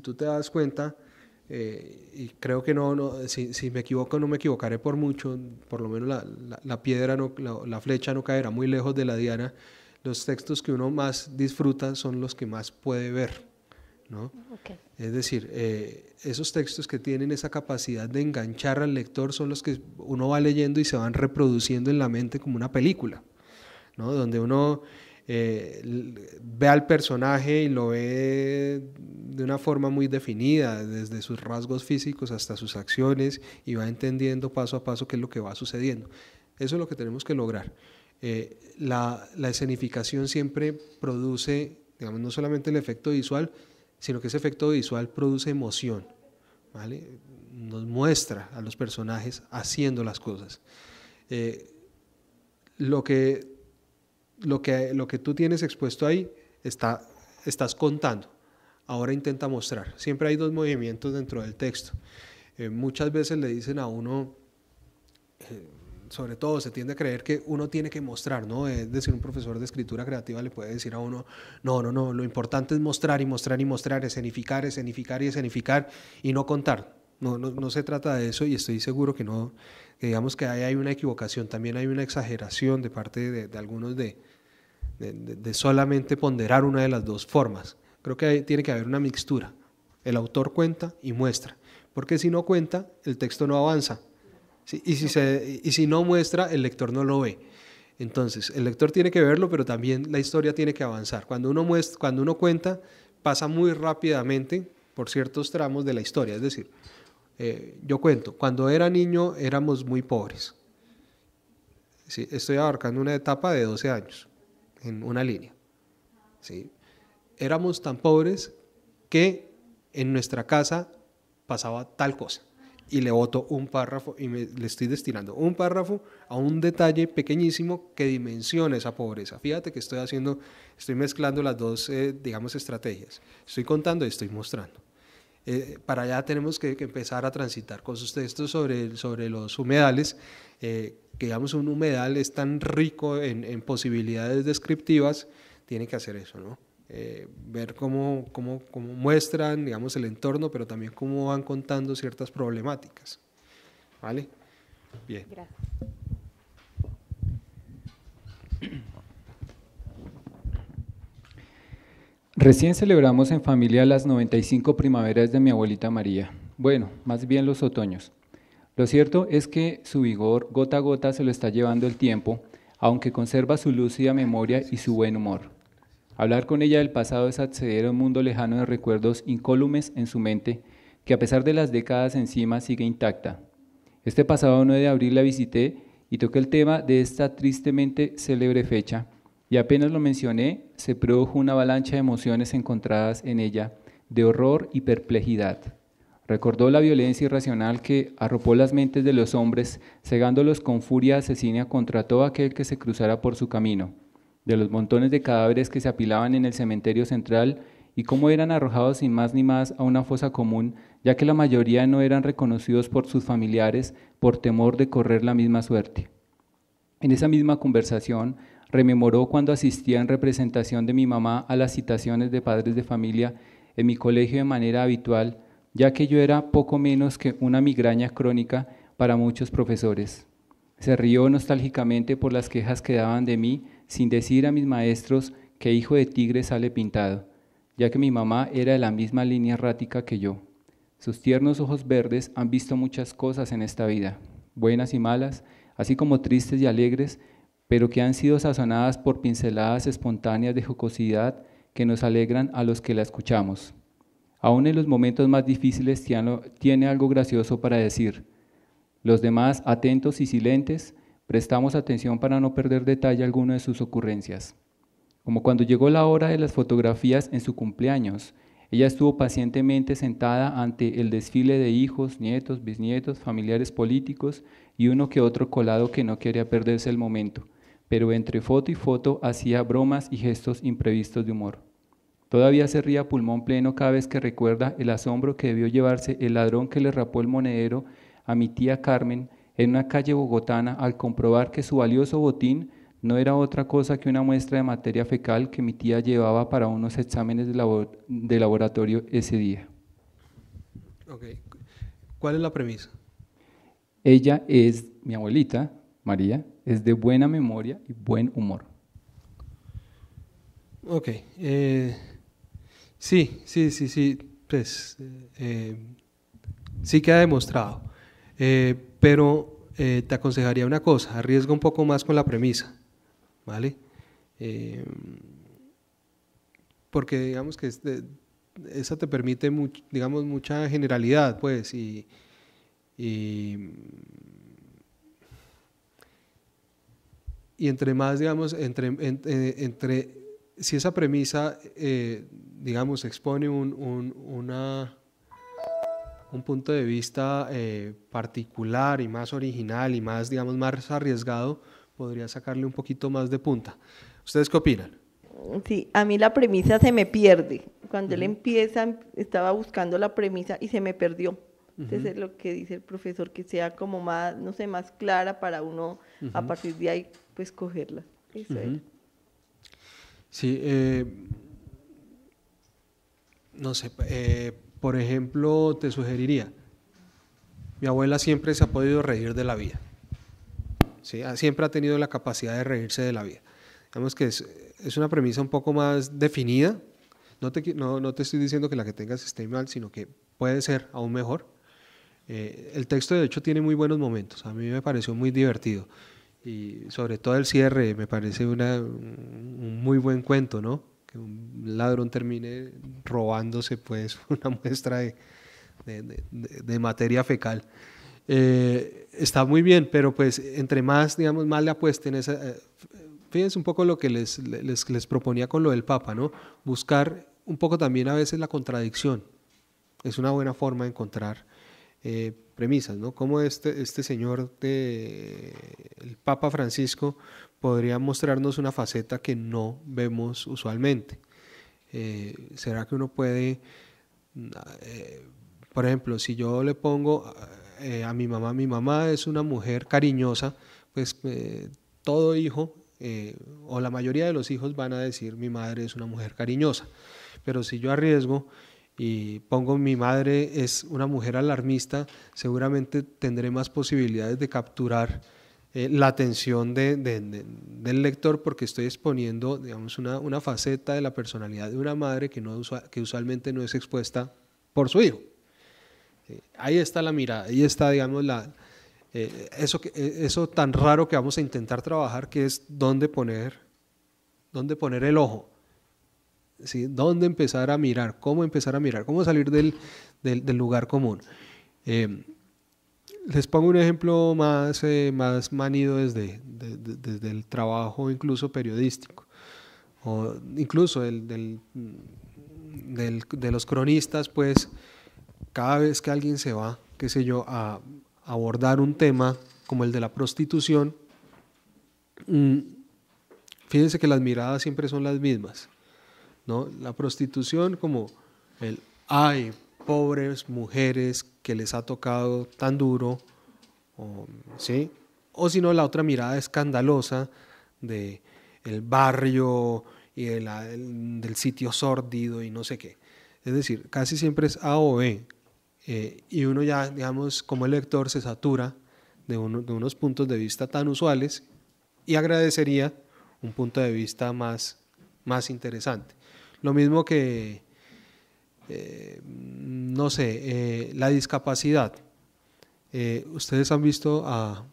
tú te das cuenta, eh, y creo que no, no si, si, me equivoco no me equivocaré por mucho, por lo menos la, la, piedra, no, la, flecha no caerá muy lejos de la diana. Los textos que uno más disfruta son los que más puede ver. ¿no? Es decir, eh, esos textos que tienen esa capacidad de enganchar al lector son los que uno va leyendo y se van reproduciendo en la mente como una película, ¿no? donde uno eh, ve al personaje y lo ve de una forma muy definida, desde sus rasgos físicos hasta sus acciones, y va entendiendo paso a paso qué es lo que va sucediendo. Eso es lo que tenemos que lograr. Eh, la, escenificación siempre produce, digamos, no solamente el efecto visual, sino que ese efecto visual produce emoción, ¿vale? Nos muestra a los personajes haciendo las cosas. Eh, lo que lo que, lo que tú tienes expuesto ahí está, estás contando. Ahora intenta mostrar. Siempre hay dos movimientos dentro del texto. Eh, muchas veces le dicen a uno, eh, sobre todo se tiende a creer que uno tiene que mostrar, ¿no? Es decir, un profesor de escritura creativa le puede decir a uno, no, no, no, lo importante es mostrar y mostrar y mostrar, escenificar, escenificar y escenificar y no contar. No, no, no se trata de eso y estoy seguro que no, que digamos que ahí hay una equivocación, también hay una exageración de parte de algunos de, de, solamente ponderar una de las dos formas. Creo que tiene que haber una mixtura. El autor cuenta y muestra, porque si no cuenta, el texto no avanza. Y, si no muestra, el lector no lo ve. Entonces, el lector tiene que verlo, pero también la historia tiene que avanzar. Cuando uno, cuando uno cuenta, pasa muy rápidamente por ciertos tramos de la historia. Es decir, eh, yo cuento, cuando era niño éramos muy pobres. estoy abarcando una etapa de 12 años en una línea. ¿sí? Éramos tan pobres que en nuestra casa pasaba tal cosa. Y le voto un párrafo y le estoy destinando un párrafo a un detalle pequeñísimo que dimensiona esa pobreza. Fíjate que estoy haciendo, estoy mezclando las dos, eh, digamos, estrategias. Estoy contando y estoy mostrando. Eh, para allá tenemos que, empezar a transitar con sus textos sobre, sobre los humedales, eh, que digamos un humedal es tan rico en, posibilidades descriptivas, tiene que hacer eso, ¿no? Eh, ver cómo, cómo, cómo, muestran, digamos, el entorno, pero también cómo van contando ciertas problemáticas. ¿Vale? Bien. Recién celebramos en familia las 95 primaveras de mi abuelita María. Bueno, más bien los otoños. Lo cierto es que su vigor gota a gota se lo está llevando el tiempo, aunque conserva su lúcida memoria y su buen humor. Hablar con ella del pasado es acceder a un mundo lejano de recuerdos incólumes en su mente, que a pesar de las décadas encima sigue intacta. Este pasado 9 de abril la visité y toqué el tema de esta tristemente célebre fecha, y apenas lo mencioné, se produjo una avalancha de emociones encontradas en ella, de horror y perplejidad. Recordó la violencia irracional que arropó las mentes de los hombres, cegándolos con furia asesina contra todo aquel que se cruzara por su camino, de los montones de cadáveres que se apilaban en el cementerio central y cómo eran arrojados sin más ni más a una fosa común, ya que la mayoría no eran reconocidos por sus familiares por temor de correr la misma suerte. En esa misma conversación, rememoró cuando asistía en representación de mi mamá a las citaciones de padres de familia en mi colegio de manera habitual, ya que yo era poco menos que una migraña crónica para muchos profesores. Se rió nostálgicamente por las quejas que daban de mí, sin decir a mis maestros que hijo de tigre sale pintado, ya que mi mamá era de la misma línea errática que yo. Sus tiernos ojos verdes han visto muchas cosas en esta vida, buenas y malas, así como tristes y alegres, pero que han sido sazonadas por pinceladas espontáneas de jocosidad que nos alegran a los que la escuchamos. Aún en los momentos más difíciles tiene algo gracioso para decir. Los demás, atentos y silentes, prestamos atención para no perder detalle alguno de sus ocurrencias. Como cuando llegó la hora de las fotografías en su cumpleaños, ella estuvo pacientemente sentada ante el desfile de hijos, nietos, bisnietos, familiares políticos y uno que otro colado que no quería perderse el momento, pero entre foto y foto hacía bromas y gestos imprevistos de humor. Todavía se ría pulmón pleno cada vez que recuerda el asombro que debió llevarse el ladrón que le rapó el monedero a mi tía Carmen en una calle bogotana al comprobar que su valioso botín no era otra cosa que una muestra de materia fecal que mi tía llevaba para unos exámenes de, laboratorio ese día. ¿Cuál es la premisa? Ella es mi abuelita, María, es de buena memoria y buen humor. Ok. Eh, Sí, sí, sí, sí, pues eh, eh, sí sí ha demostrado. Eh, pero te aconsejaría una cosa, arriesga un poco más con la premisa, ¿vale? porque digamos que eso este, te permite, digamos, mucha generalidad, pues, y, y entre más, digamos, entre, entre, si esa premisa eh, digamos, expone un, una, un punto de vista eh, particular y más original y más, digamos, más arriesgado, podría sacarle un poquito más de punta. ¿Ustedes qué opinan? Sí, a mí la premisa se me pierde. Cuando él empieza, estaba buscando la premisa y se me perdió. Entonces, es lo que dice el profesor, que sea como más, no sé, más clara para uno a partir de ahí, pues cogerla. Eso Sí, eh, no sé, eh, por ejemplo, te sugeriría, mi abuela siempre se ha podido reír de la vida, siempre ha tenido la capacidad de reírse de la vida. Digamos que es, una premisa un poco más definida, no te, no, te estoy diciendo que la que tengas esté mal, sino que puede ser aún mejor. Eh, el texto de hecho tiene muy buenos momentos, a mí me pareció muy divertido y sobre todo el cierre me parece un muy buen cuento, ¿no? que un ladrón termine robándose pues una muestra de, materia fecal. Eh, está muy bien, pero pues entre más, digamos, más le apuesten, esa, eh, fíjense un poco lo que les, les, proponía con lo del Papa, ¿no? Buscar un poco también a veces la contradicción. Es una buena forma de encontrar eh, premisas, ¿no? Como este, este señor, de, el Papa Francisco, podría mostrarnos una faceta que no vemos usualmente. Eh, ¿Será que uno puede, mm, eh, por ejemplo, si yo le pongo eh, a mi mamá, mi mamá es una mujer cariñosa, pues todo hijo o la mayoría de los hijos van a decir mi madre es una mujer cariñosa. Pero si yo arriesgo y pongo mi madre es una mujer alarmista, seguramente tendré más posibilidades de capturar eh, la atención del lector porque estoy exponiendo, digamos, una, faceta de la personalidad de una madre que, no que usualmente no es expuesta por su hijo. Eh, ahí está la mirada, ahí está, digamos, la, eh, eso, que, eso tan raro que vamos a intentar trabajar, que es dónde poner, dónde poner el ojo. ¿sí? ¿Dónde empezar a mirar? ¿Cómo empezar a mirar? ¿Cómo salir del, del, lugar común? Eh, les pongo un ejemplo más, eh, más manido desde, desde el trabajo incluso periodístico, o incluso el, de los cronistas, pues cada vez que alguien se va, qué sé yo, a abordar un tema como el de la prostitución, mm, fíjense que las miradas siempre son las mismas, ¿no? La prostitución como el, ay, pobres mujeres que les ha tocado tan duro, o, ¿sí? O si no, la otra mirada escandalosa de el barrio y del sitio sórdido y no sé qué. Es decir, casi siempre es A o B. Eh, y uno ya, digamos, como el lector se satura de, de unos puntos de vista tan usuales y agradecería un punto de vista más, más interesante. Lo mismo que eh, mm, no sé, eh, la discapacidad. Eh, ¿Ustedes han visto a,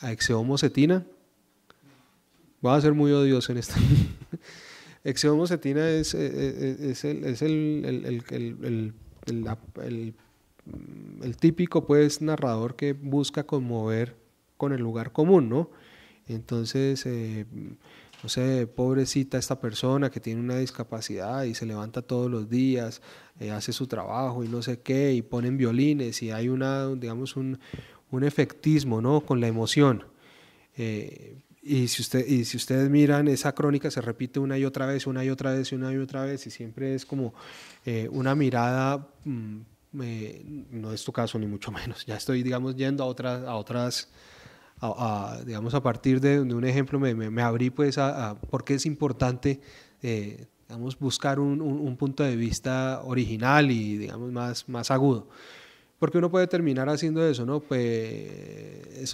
a Exeomocetina? Va a ser muy odioso en esta. Exeomocetina es, es, el, típico pues, narrador que busca conmover con el lugar común, ¿no? Entonces, no sé, pobrecita esta persona que tiene una discapacidad y se levanta todos los días, eh, hace su trabajo y no sé qué, y ponen violines y hay una, digamos, un, un efectismo, ¿no? Con la emoción. Eh, y, si usted, y si ustedes miran, esa crónica se repite una y otra vez, una y otra vez, una y otra vez, y siempre es como eh, una mirada... Mm, no es tu caso ni mucho menos. Ya estoy, digamos, yendo a otras, a otras a, digamos, a partir de, un ejemplo me, abrí pues a, por qué es importante eh, buscar un, punto de vista original y digamos más, más agudo. Porque uno puede terminar haciendo eso, ¿no? Pues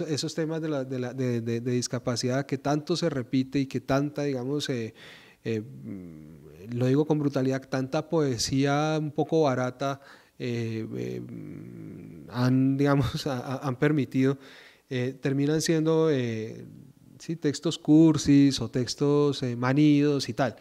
esos temas de, discapacidad que tanto se repite y que tanta, digamos, eh, eh, lo digo con brutalidad, tanta poesía un poco barata han, digamos, han permitido eh, terminan siendo eh, textos cursis o textos eh, manidos y tal.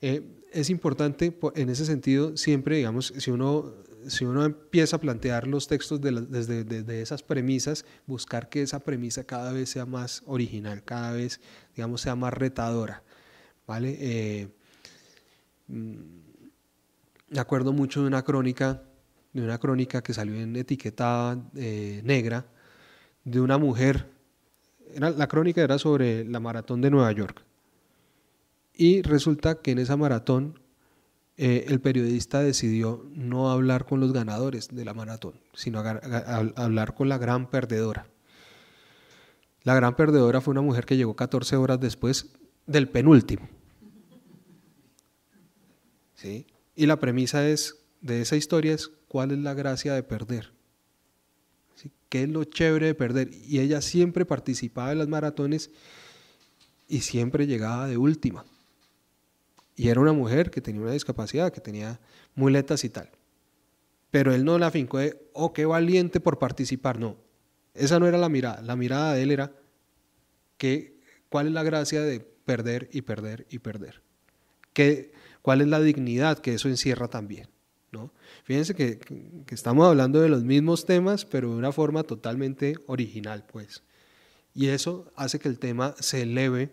es importante en ese sentido siempre, digamos, si uno, si uno empieza a plantear los textos desde esas premisas, buscar que esa premisa cada vez sea más original, cada vez, digamos, sea más retadora. ¿Vale? Mm, me acuerdo mucho de una crónica, de una crónica que salió en etiqueta negra, de una mujer. Era, la crónica era sobre la maratón de Nueva York. Y resulta que en esa maratón eh, el periodista decidió no hablar con los ganadores de la maratón, sino hablar con la gran perdedora. La gran perdedora fue una mujer que llegó 14 horas después del penúltimo. ¿Sí? Y la premisa es, de esa historia es cuál es la gracia de perder. ¿Qué es lo chévere de perder? Y ella siempre participaba en las maratones y siempre llegaba de última. Y era una mujer que tenía una discapacidad, que tenía muletas y tal. Pero él no la fincó de, oh, qué valiente por participar. No, esa no era la mirada. La mirada de él era, que, ¿cuál es la gracia de perder y perder y perder? ¿Qué, ¿Cuál es la dignidad que eso encierra también? Fíjense que, estamos hablando de los mismos temas, pero de una forma totalmente original, pues. Y eso hace que el tema se eleve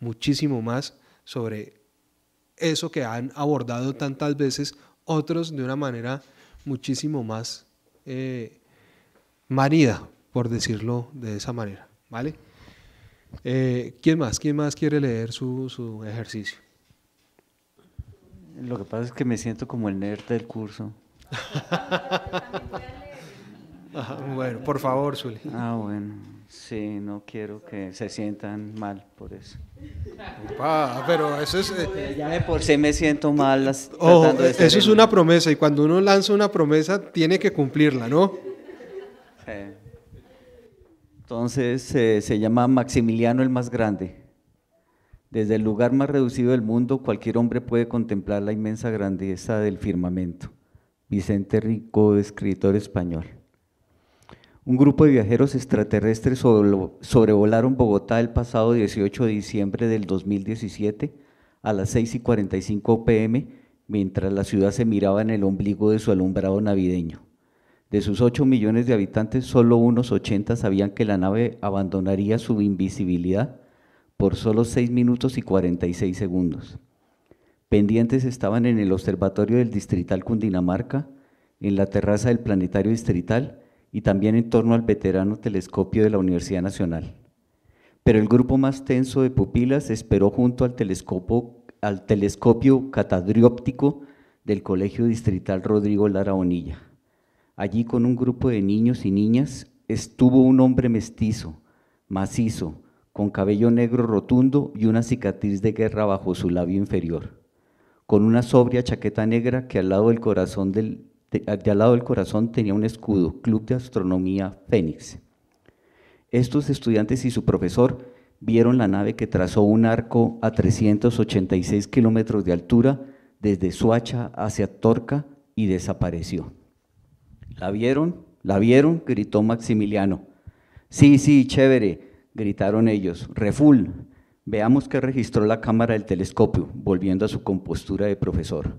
muchísimo más sobre eso que han abordado tantas veces otros de una manera muchísimo más eh, marida, por decirlo de esa manera, ¿vale? Eh, ¿Quién más? ¿Quién más quiere leer su ejercicio? Lo que pasa es que me siento como el nerd del curso. bueno, por favor, Zuli. Ah, bueno. Sí, no quiero que se sientan mal por eso. pero eso es... Eh, ya de por sí me siento mal. eso es una promesa y cuando uno lanza una promesa tiene que cumplirla, ¿no? Entonces eh, se llama Maximiliano el más grande. Desde el lugar más reducido del mundo, cualquier hombre puede contemplar la inmensa grandeza del firmamento. Vicente Rico, escritor español. Un grupo de viajeros extraterrestres sobrevolaron Bogotá el pasado 18 de diciembre del 2017 a las 6 y 45 pm, mientras la ciudad se miraba en el ombligo de su alumbrado navideño. De sus 8 millones de habitantes, solo unos 80 sabían que la nave abandonaría su invisibilidad por solo 6 minutos y 46 segundos. Pendientes estaban en el observatorio del Distrital Cundinamarca, en la terraza del Planetario Distrital y también en torno al veterano telescopio de la Universidad Nacional. Pero el grupo más tenso de pupilas esperó junto al telescopio, al catadrióptico del Colegio Distrital Rodrigo Lara Allí con un grupo de niños y niñas estuvo un hombre mestizo, macizo, con cabello negro rotundo y una cicatriz de guerra bajo su labio inferior, con una sobria chaqueta negra que al lado del corazón, del, ah, al lado del corazón tenía un escudo, Club de Astronomía Fénix. Estos estudiantes y su profesor vieron la nave que trazó un arco a 386 kilómetros de altura desde Suacha hacia Torca y desapareció. ¿La vieron? ¿La vieron? gritó Maximiliano. Sí, sí, chévere gritaron ellos, reful. Veamos qué registró la cámara del telescopio, volviendo a su compostura de profesor.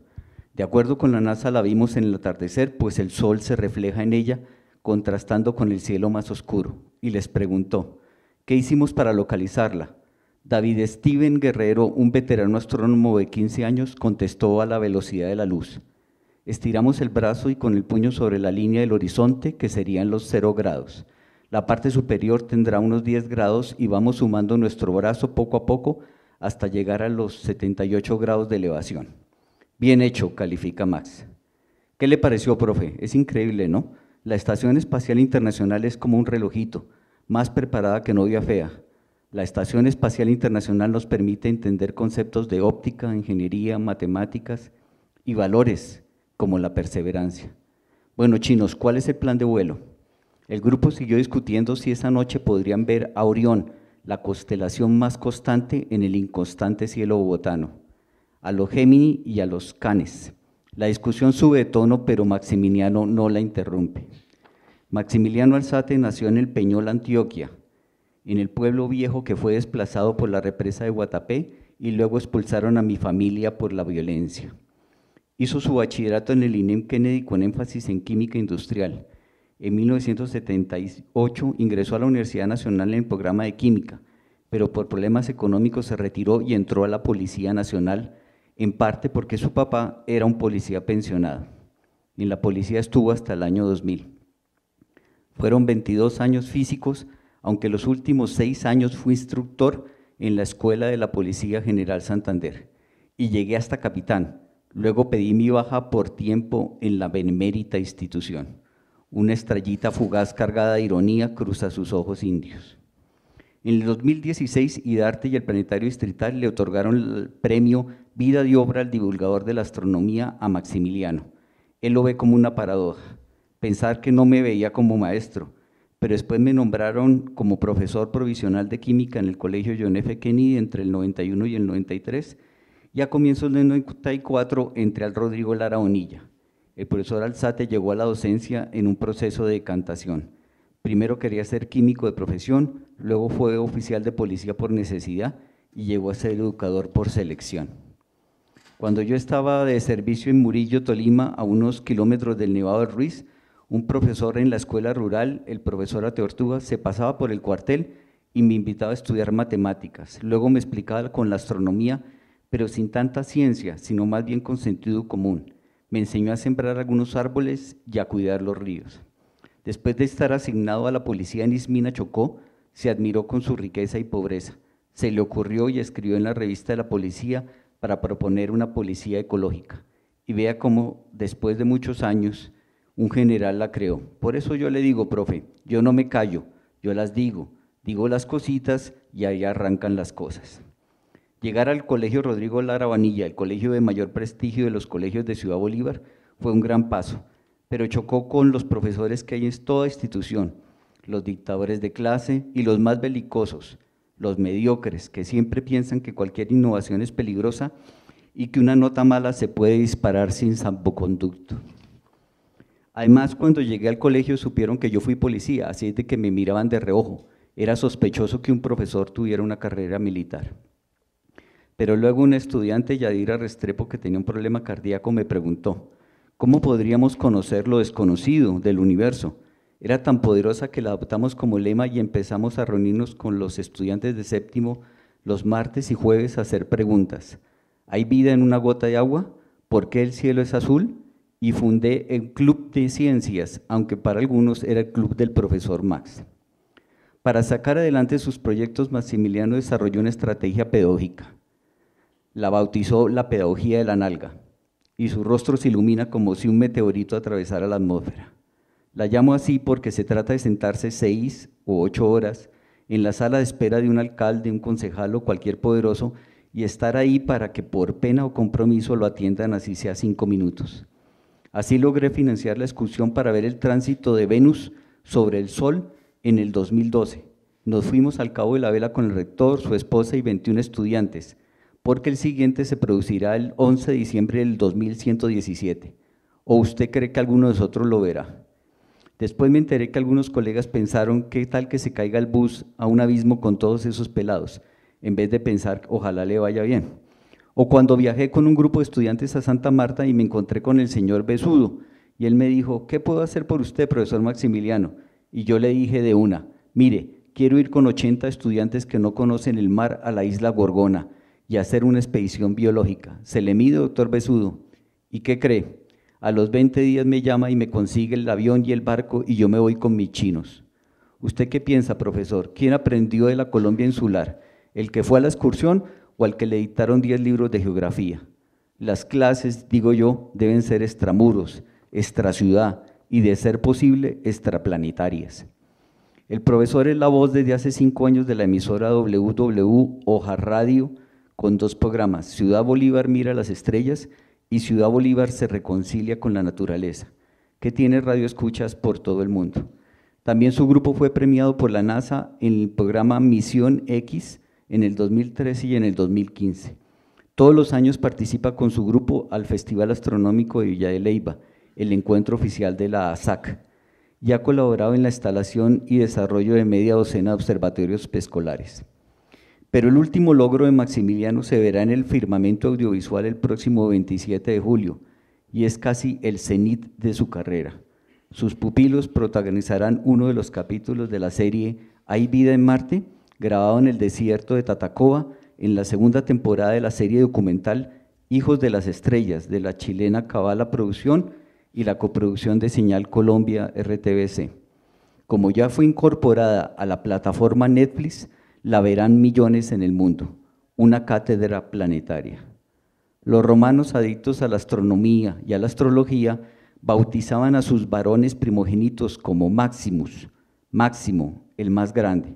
De acuerdo con la NASA la vimos en el atardecer, pues el sol se refleja en ella, contrastando con el cielo más oscuro. Y les preguntó, ¿qué hicimos para localizarla? David Steven Guerrero, un veterano astrónomo de 15 años, contestó a la velocidad de la luz. Estiramos el brazo y con el puño sobre la línea del horizonte, que serían los cero grados. La parte superior tendrá unos 10 grados y vamos sumando nuestro brazo poco a poco hasta llegar a los 78 grados de elevación. Bien hecho, califica Max. ¿Qué le pareció, profe? Es increíble, ¿no? La Estación Espacial Internacional es como un relojito, más preparada que novia fea. La Estación Espacial Internacional nos permite entender conceptos de óptica, ingeniería, matemáticas y valores como la perseverancia. Bueno, chinos, ¿cuál es el plan de vuelo? El grupo siguió discutiendo si esa noche podrían ver a Orión, la constelación más constante en el inconstante cielo bogotano, a los Gémini y a los Canes. La discusión sube de tono, pero Maximiliano no la interrumpe. Maximiliano Alzate nació en el Peñol, Antioquia, en el pueblo viejo que fue desplazado por la represa de Guatapé y luego expulsaron a mi familia por la violencia. Hizo su bachillerato en el INEM Kennedy con énfasis en química industrial en 1978 ingresó a la Universidad Nacional en el programa de química, pero por problemas económicos se retiró y entró a la Policía Nacional, en parte porque su papá era un policía pensionado. En la policía estuvo hasta el año 2000. Fueron 22 años físicos, aunque los últimos seis años fui instructor en la Escuela de la Policía General Santander y llegué hasta capitán. Luego pedí mi baja por tiempo en la benemérita institución. Una estrellita fugaz cargada de ironía cruza sus ojos indios. En el 2016, IDARTE y el Planetario Distrital le otorgaron el premio Vida de Obra al Divulgador de la Astronomía a Maximiliano. Él lo ve como una paradoja. Pensar que no me veía como maestro, pero después me nombraron como profesor provisional de química en el Colegio John F. Kennedy entre el 91 y el 93, y a comienzos del 94 entre al Rodrigo Lara el profesor Alzate llegó a la docencia en un proceso de decantación. Primero quería ser químico de profesión, luego fue oficial de policía por necesidad y llegó a ser educador por selección. Cuando yo estaba de servicio en Murillo, Tolima, a unos kilómetros del Nevado Ruiz, un profesor en la escuela rural, el profesor Ateortuga, se pasaba por el cuartel y me invitaba a estudiar matemáticas. Luego me explicaba con la astronomía, pero sin tanta ciencia, sino más bien con sentido común me enseñó a sembrar algunos árboles y a cuidar los ríos. Después de estar asignado a la policía en Ismina Chocó, se admiró con su riqueza y pobreza. Se le ocurrió y escribió en la revista de la policía para proponer una policía ecológica. Y vea cómo, después de muchos años, un general la creó. Por eso yo le digo, profe, yo no me callo, yo las digo, digo las cositas y ahí arrancan las cosas. Llegar al Colegio Rodrigo Lara Vanilla, el colegio de mayor prestigio de los colegios de Ciudad Bolívar, fue un gran paso, pero chocó con los profesores que hay en toda institución, los dictadores de clase y los más belicosos, los mediocres, que siempre piensan que cualquier innovación es peligrosa y que una nota mala se puede disparar sin conducto. Además, cuando llegué al colegio supieron que yo fui policía, así de que me miraban de reojo. Era sospechoso que un profesor tuviera una carrera militar. Pero luego un estudiante, Yadira Restrepo, que tenía un problema cardíaco, me preguntó, ¿cómo podríamos conocer lo desconocido del universo? Era tan poderosa que la adoptamos como lema y empezamos a reunirnos con los estudiantes de séptimo los martes y jueves a hacer preguntas. ¿Hay vida en una gota de agua? ¿Por qué el cielo es azul? Y fundé el Club de Ciencias, aunque para algunos era el club del profesor Max. Para sacar adelante sus proyectos, Maximiliano desarrolló una estrategia pedagógica la bautizó la pedagogía de la nalga, y su rostro se ilumina como si un meteorito atravesara la atmósfera. La llamo así porque se trata de sentarse seis o ocho horas en la sala de espera de un alcalde, un concejal o cualquier poderoso y estar ahí para que por pena o compromiso lo atiendan así sea cinco minutos. Así logré financiar la excursión para ver el tránsito de Venus sobre el Sol en el 2012. Nos fuimos al cabo de la vela con el rector, su esposa y 21 estudiantes porque el siguiente se producirá el 11 de diciembre del 2117. ¿O usted cree que alguno de nosotros lo verá? Después me enteré que algunos colegas pensaron qué tal que se caiga el bus a un abismo con todos esos pelados, en vez de pensar ojalá le vaya bien. O cuando viajé con un grupo de estudiantes a Santa Marta y me encontré con el señor Besudo, y él me dijo, ¿qué puedo hacer por usted, profesor Maximiliano? Y yo le dije de una, mire, quiero ir con 80 estudiantes que no conocen el mar a la isla Gorgona y hacer una expedición biológica. Se le mide, doctor Besudo. ¿Y qué cree? A los 20 días me llama y me consigue el avión y el barco y yo me voy con mis chinos. ¿Usted qué piensa, profesor? ¿Quién aprendió de la Colombia insular? ¿El que fue a la excursión o al que le editaron 10 libros de geografía? Las clases, digo yo, deben ser extramuros, extraciudad y, de ser posible, extraplanetarias. El profesor es la voz desde hace cinco años de la emisora Hoja Radio con dos programas, Ciudad Bolívar mira las estrellas y Ciudad Bolívar se reconcilia con la naturaleza, que tiene radioescuchas por todo el mundo. También su grupo fue premiado por la NASA en el programa Misión X en el 2013 y en el 2015. Todos los años participa con su grupo al Festival Astronómico de Villa de el encuentro oficial de la ASAC, y ha colaborado en la instalación y desarrollo de media docena de observatorios pescolares pero el último logro de Maximiliano se verá en el firmamento audiovisual el próximo 27 de julio, y es casi el cenit de su carrera. Sus pupilos protagonizarán uno de los capítulos de la serie Hay vida en Marte, grabado en el desierto de Tatacoa, en la segunda temporada de la serie documental Hijos de las Estrellas, de la chilena Cabala Producción y la coproducción de Señal Colombia RTBC. Como ya fue incorporada a la plataforma Netflix, la verán millones en el mundo, una cátedra planetaria. Los romanos adictos a la astronomía y a la astrología bautizaban a sus varones primogénitos como Maximus, Máximo, el más grande.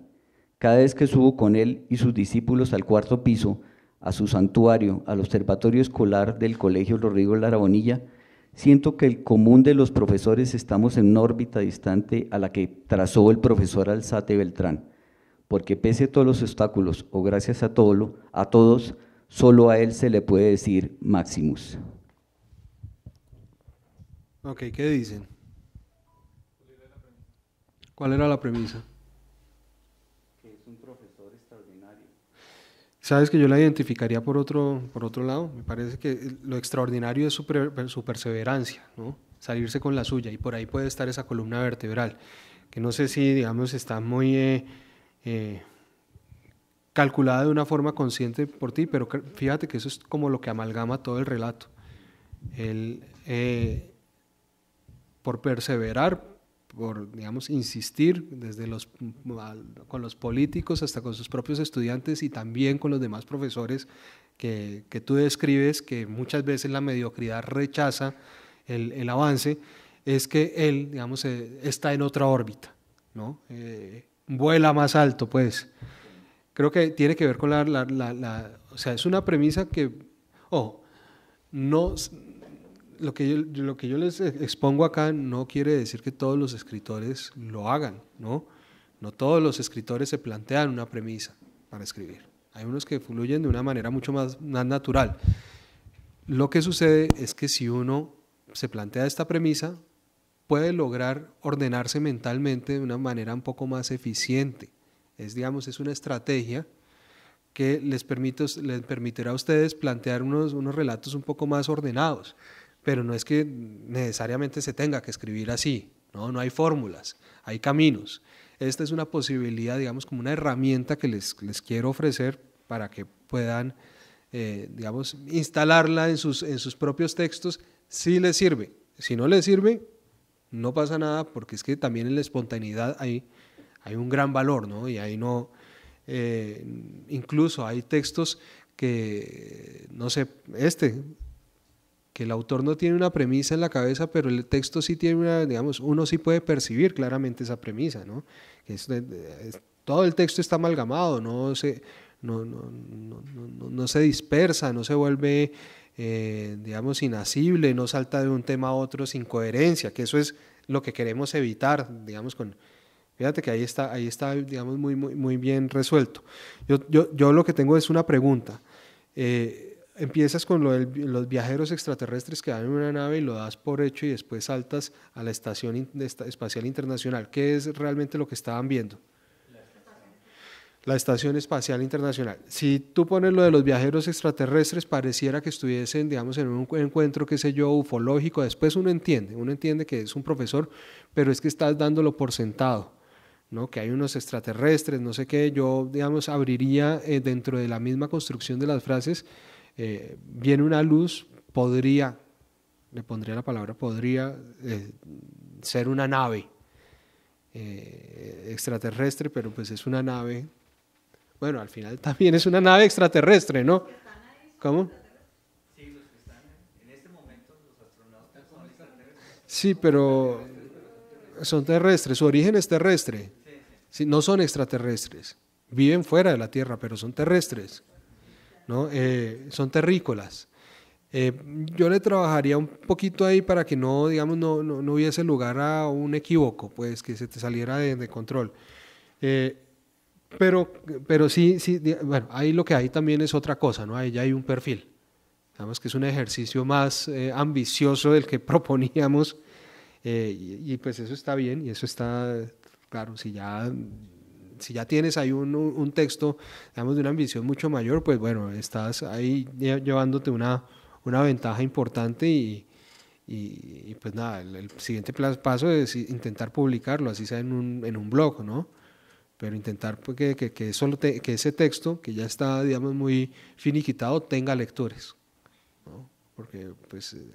Cada vez que subo con él y sus discípulos al cuarto piso, a su santuario, al observatorio escolar del Colegio Rodrigo Larabonilla, siento que el común de los profesores estamos en una órbita distante a la que trazó el profesor Alzate Beltrán porque pese a todos los obstáculos o gracias a, a todos, solo a él se le puede decir Maximus. Ok, ¿qué dicen? ¿Cuál era la premisa? Que es un profesor extraordinario. Sabes que yo la identificaría por otro, por otro lado. Me parece que lo extraordinario es su, perseverancia, ¿no? salirse con la suya, y por ahí puede estar esa columna vertebral, que no sé si, digamos, está muy... Eh, eh, calculada de una forma consciente por ti, pero fíjate que eso es como lo que amalgama todo el relato. Eh, por perseverar, por, digamos, insistir desde los, con los políticos hasta con sus propios estudiantes y también con los demás profesores que, tú describes, que muchas veces la mediocridad rechaza el, avance, es que él, digamos, eh, está en otra órbita, ¿no? vuela más alto, pues. Creo que tiene que ver con la, o sea, es una premisa que, oh, no, lo que, yo, lo que yo les e, expongo acá no quiere decir que todos los escritores lo hagan, ¿no? No todos los escritores se plantean una premisa para escribir. Hay unos que fluyen de una manera mucho más natural. Lo que sucede es que si uno se plantea esta premisa, puede lograr ordenarse mentalmente de una manera un poco más eficiente. Es, digamos, es una estrategia que les, les permitirá a ustedes plantear unos, unos relatos un poco más ordenados, pero no es que necesariamente se tenga que escribir así, no, no hay fórmulas, hay caminos. Esta es una posibilidad, digamos, como una herramienta que les, quiero ofrecer para que puedan, eh, digamos, instalarla en sus, en sus propios textos si les sirve. Si no les sirve, no pasa nada porque es que también en la espontaneidad hay, hay un gran valor, ¿no? Y ahí no, eh, incluso hay textos que, no sé, este, que el autor no tiene una premisa en la cabeza, pero el texto sí tiene una, digamos, uno sí puede percibir claramente esa premisa, ¿no? todo el texto está amalgamado, no se, no, no, no, no se dispersa, no se vuelve eh, digamos, inasible, no salta de un tema a otro sin coherencia, que eso es lo que queremos evitar, digamos, con... Fíjate que ahí está, ahí está digamos, muy, muy, muy bien resuelto. Yo, lo que tengo es una pregunta. Eh, empiezas con lo de los viajeros extraterrestres que dan en una nave y lo das por hecho y después saltas a la Estación Espacial Internacional. ¿Qué es realmente lo que estaban viendo? la Estación Espacial Internacional. Si tú pones lo de los viajeros extraterrestres, pareciera que estuviesen, digamos, en un encuentro, qué sé yo, ufológico. Después uno entiende, uno entiende que es un profesor, pero es que estás dándolo por sentado, ¿no? Que hay unos extraterrestres, no sé qué. Yo, digamos, abriría eh, dentro de la misma construcción de las frases, eh, viene una luz, podría, le pondría la palabra podría, eh, ser una nave. extraterrestre, pero pues es una nave bueno, al final también es una nave extraterrestre, ¿no? ¿Cómo? Sí, pero son terrestres, su origen es terrestre. Sí, no son extraterrestres, viven fuera de la Tierra, pero son terrestres, ¿no? Eh, son terrícolas. Eh, yo le trabajaría un poquito ahí para que no, digamos, no, hubiese lugar a un equívoco, pues que se te saliera de, control. Eh, pero, pero sí, sí, bueno, ahí lo que hay también es otra cosa, ¿no? Ahí ya hay un perfil. Digamos que es un ejercicio más eh, ambicioso del que proponíamos eh, y, pues eso está bien y eso está, claro, si ya, si ya tienes ahí un, texto, digamos, de una ambición mucho mayor, pues bueno, estás ahí llevándote una, ventaja importante y, pues nada, el, el, siguiente paso es intentar publicarlo, así sea en un, en un blog, ¿no? pero intentar pues, que, que, solo que ese texto, que ya está, digamos, muy finiquitado, tenga lectores, ¿no? porque pues, eh,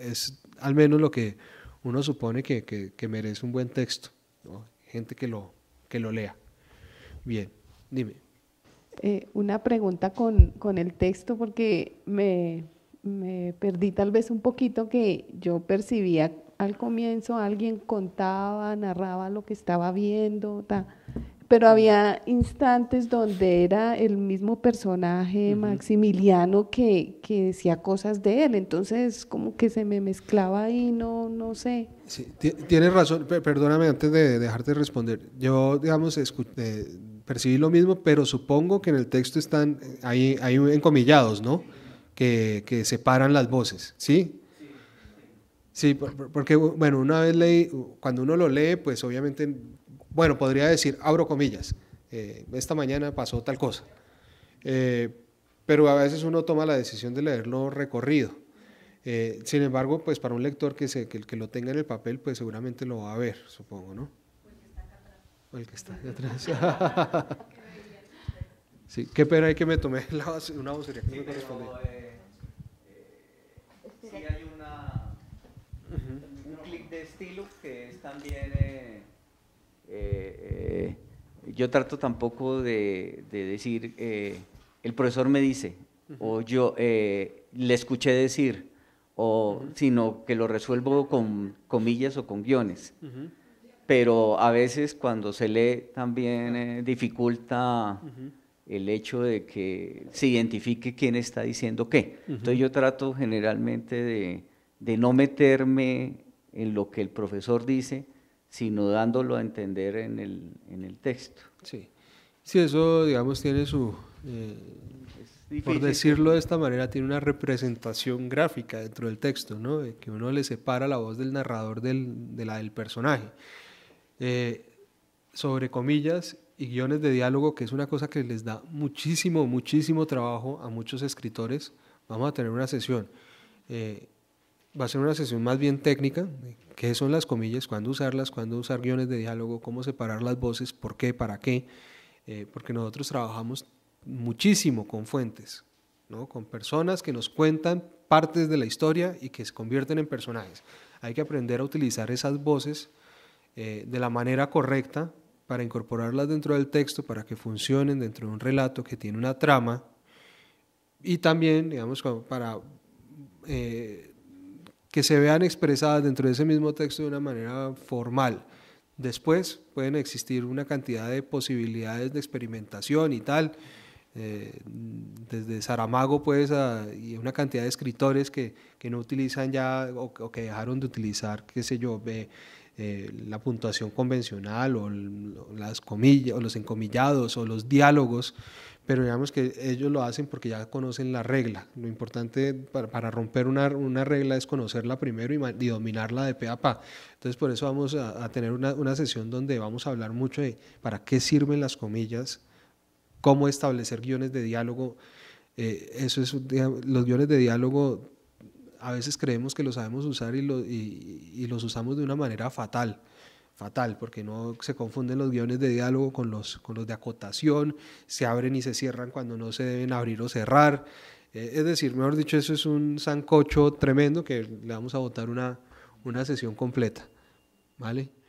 es al menos lo que uno supone que, que merece un buen texto, ¿no? gente que lo, que lo lea. Bien, dime. Eh, una pregunta con, con, el texto, porque me, me perdí tal vez un poquito que yo percibía al comienzo alguien contaba, narraba lo que estaba viendo, ta, pero había instantes donde era el mismo personaje Maximiliano que, decía cosas de él, entonces como que se me mezclaba ahí, no, no sé. tienes razón, perdóname antes de dejarte responder, yo digamos eh, percibí lo mismo, pero supongo que en el texto están eh, ahí, ahí encomillados, ¿no? Que, que separan las voces, ¿sí? Sí, porque, bueno, una vez leí, cuando uno lo lee, pues obviamente bueno, podría decir, abro comillas, eh, esta mañana pasó tal cosa. Eh, pero a veces uno toma la decisión de leerlo recorrido. Eh, sin embargo, pues para un lector que, se, que, lo tenga en el papel, pues seguramente lo va a ver, supongo, ¿no? O el que está acá atrás. ¿O El que está acá atrás. sí, qué pena hay que me tomé una vocería sí, sí hay una, un clic de estilo que es también eh, eh, yo trato tampoco de, decir, eh, el profesor me dice, o yo le escuché decir, o, sino que lo resuelvo con comillas o con guiones. Pero a veces cuando se lee también dificulta el hecho de que se identifique quién está diciendo qué. Entonces yo trato generalmente de no meterme en lo que el profesor dice, sino dándolo a entender en el, en el texto. Sí. sí, eso, digamos, tiene su, eh, por decirlo de esta manera, tiene una representación gráfica dentro del texto, ¿no? De que uno le separa la voz del narrador del, de la del personaje. Eh, sobre comillas y guiones de diálogo, que es una cosa que les da muchísimo, muchísimo trabajo a muchos escritores, vamos a tener una sesión. Eh, va a ser una sesión más bien técnica, qué son las comillas, cuándo usarlas, cuándo usar guiones de diálogo, cómo separar las voces, por qué, para qué, eh, porque nosotros trabajamos muchísimo con fuentes, ¿no? con personas que nos cuentan partes de la historia y que se convierten en personajes. Hay que aprender a utilizar esas voces eh, de la manera correcta para incorporarlas dentro del texto, para que funcionen dentro de un relato que tiene una trama y también, digamos, para eh, que se vean expresadas dentro de ese mismo texto de una manera formal. Después pueden existir una cantidad de posibilidades de experimentación y tal, eh, desde Saramago pues y una cantidad de escritores que, que no utilizan ya o, que dejaron de utilizar, qué sé yo, eh, la puntuación convencional o, las comillas o los encomillados o los diálogos pero digamos que ellos lo hacen porque ya conocen la regla. Lo importante para, romper una, una, regla es conocerla primero y, dominarla de pe a pa. Entonces por eso vamos a, tener una, una, sesión donde vamos a hablar mucho de para qué sirven las comillas, cómo establecer guiones de diálogo. Eh, eso es, los guiones de diálogo a veces creemos que los sabemos usar y, y los usamos de una manera fatal fatal, porque no se confunden los guiones de diálogo con los, con los de acotación, se abren y se cierran cuando no se deben abrir o cerrar. Eh, es decir, mejor dicho, eso es un sancocho tremendo que le vamos a votar una, una sesión completa. ¿Vale?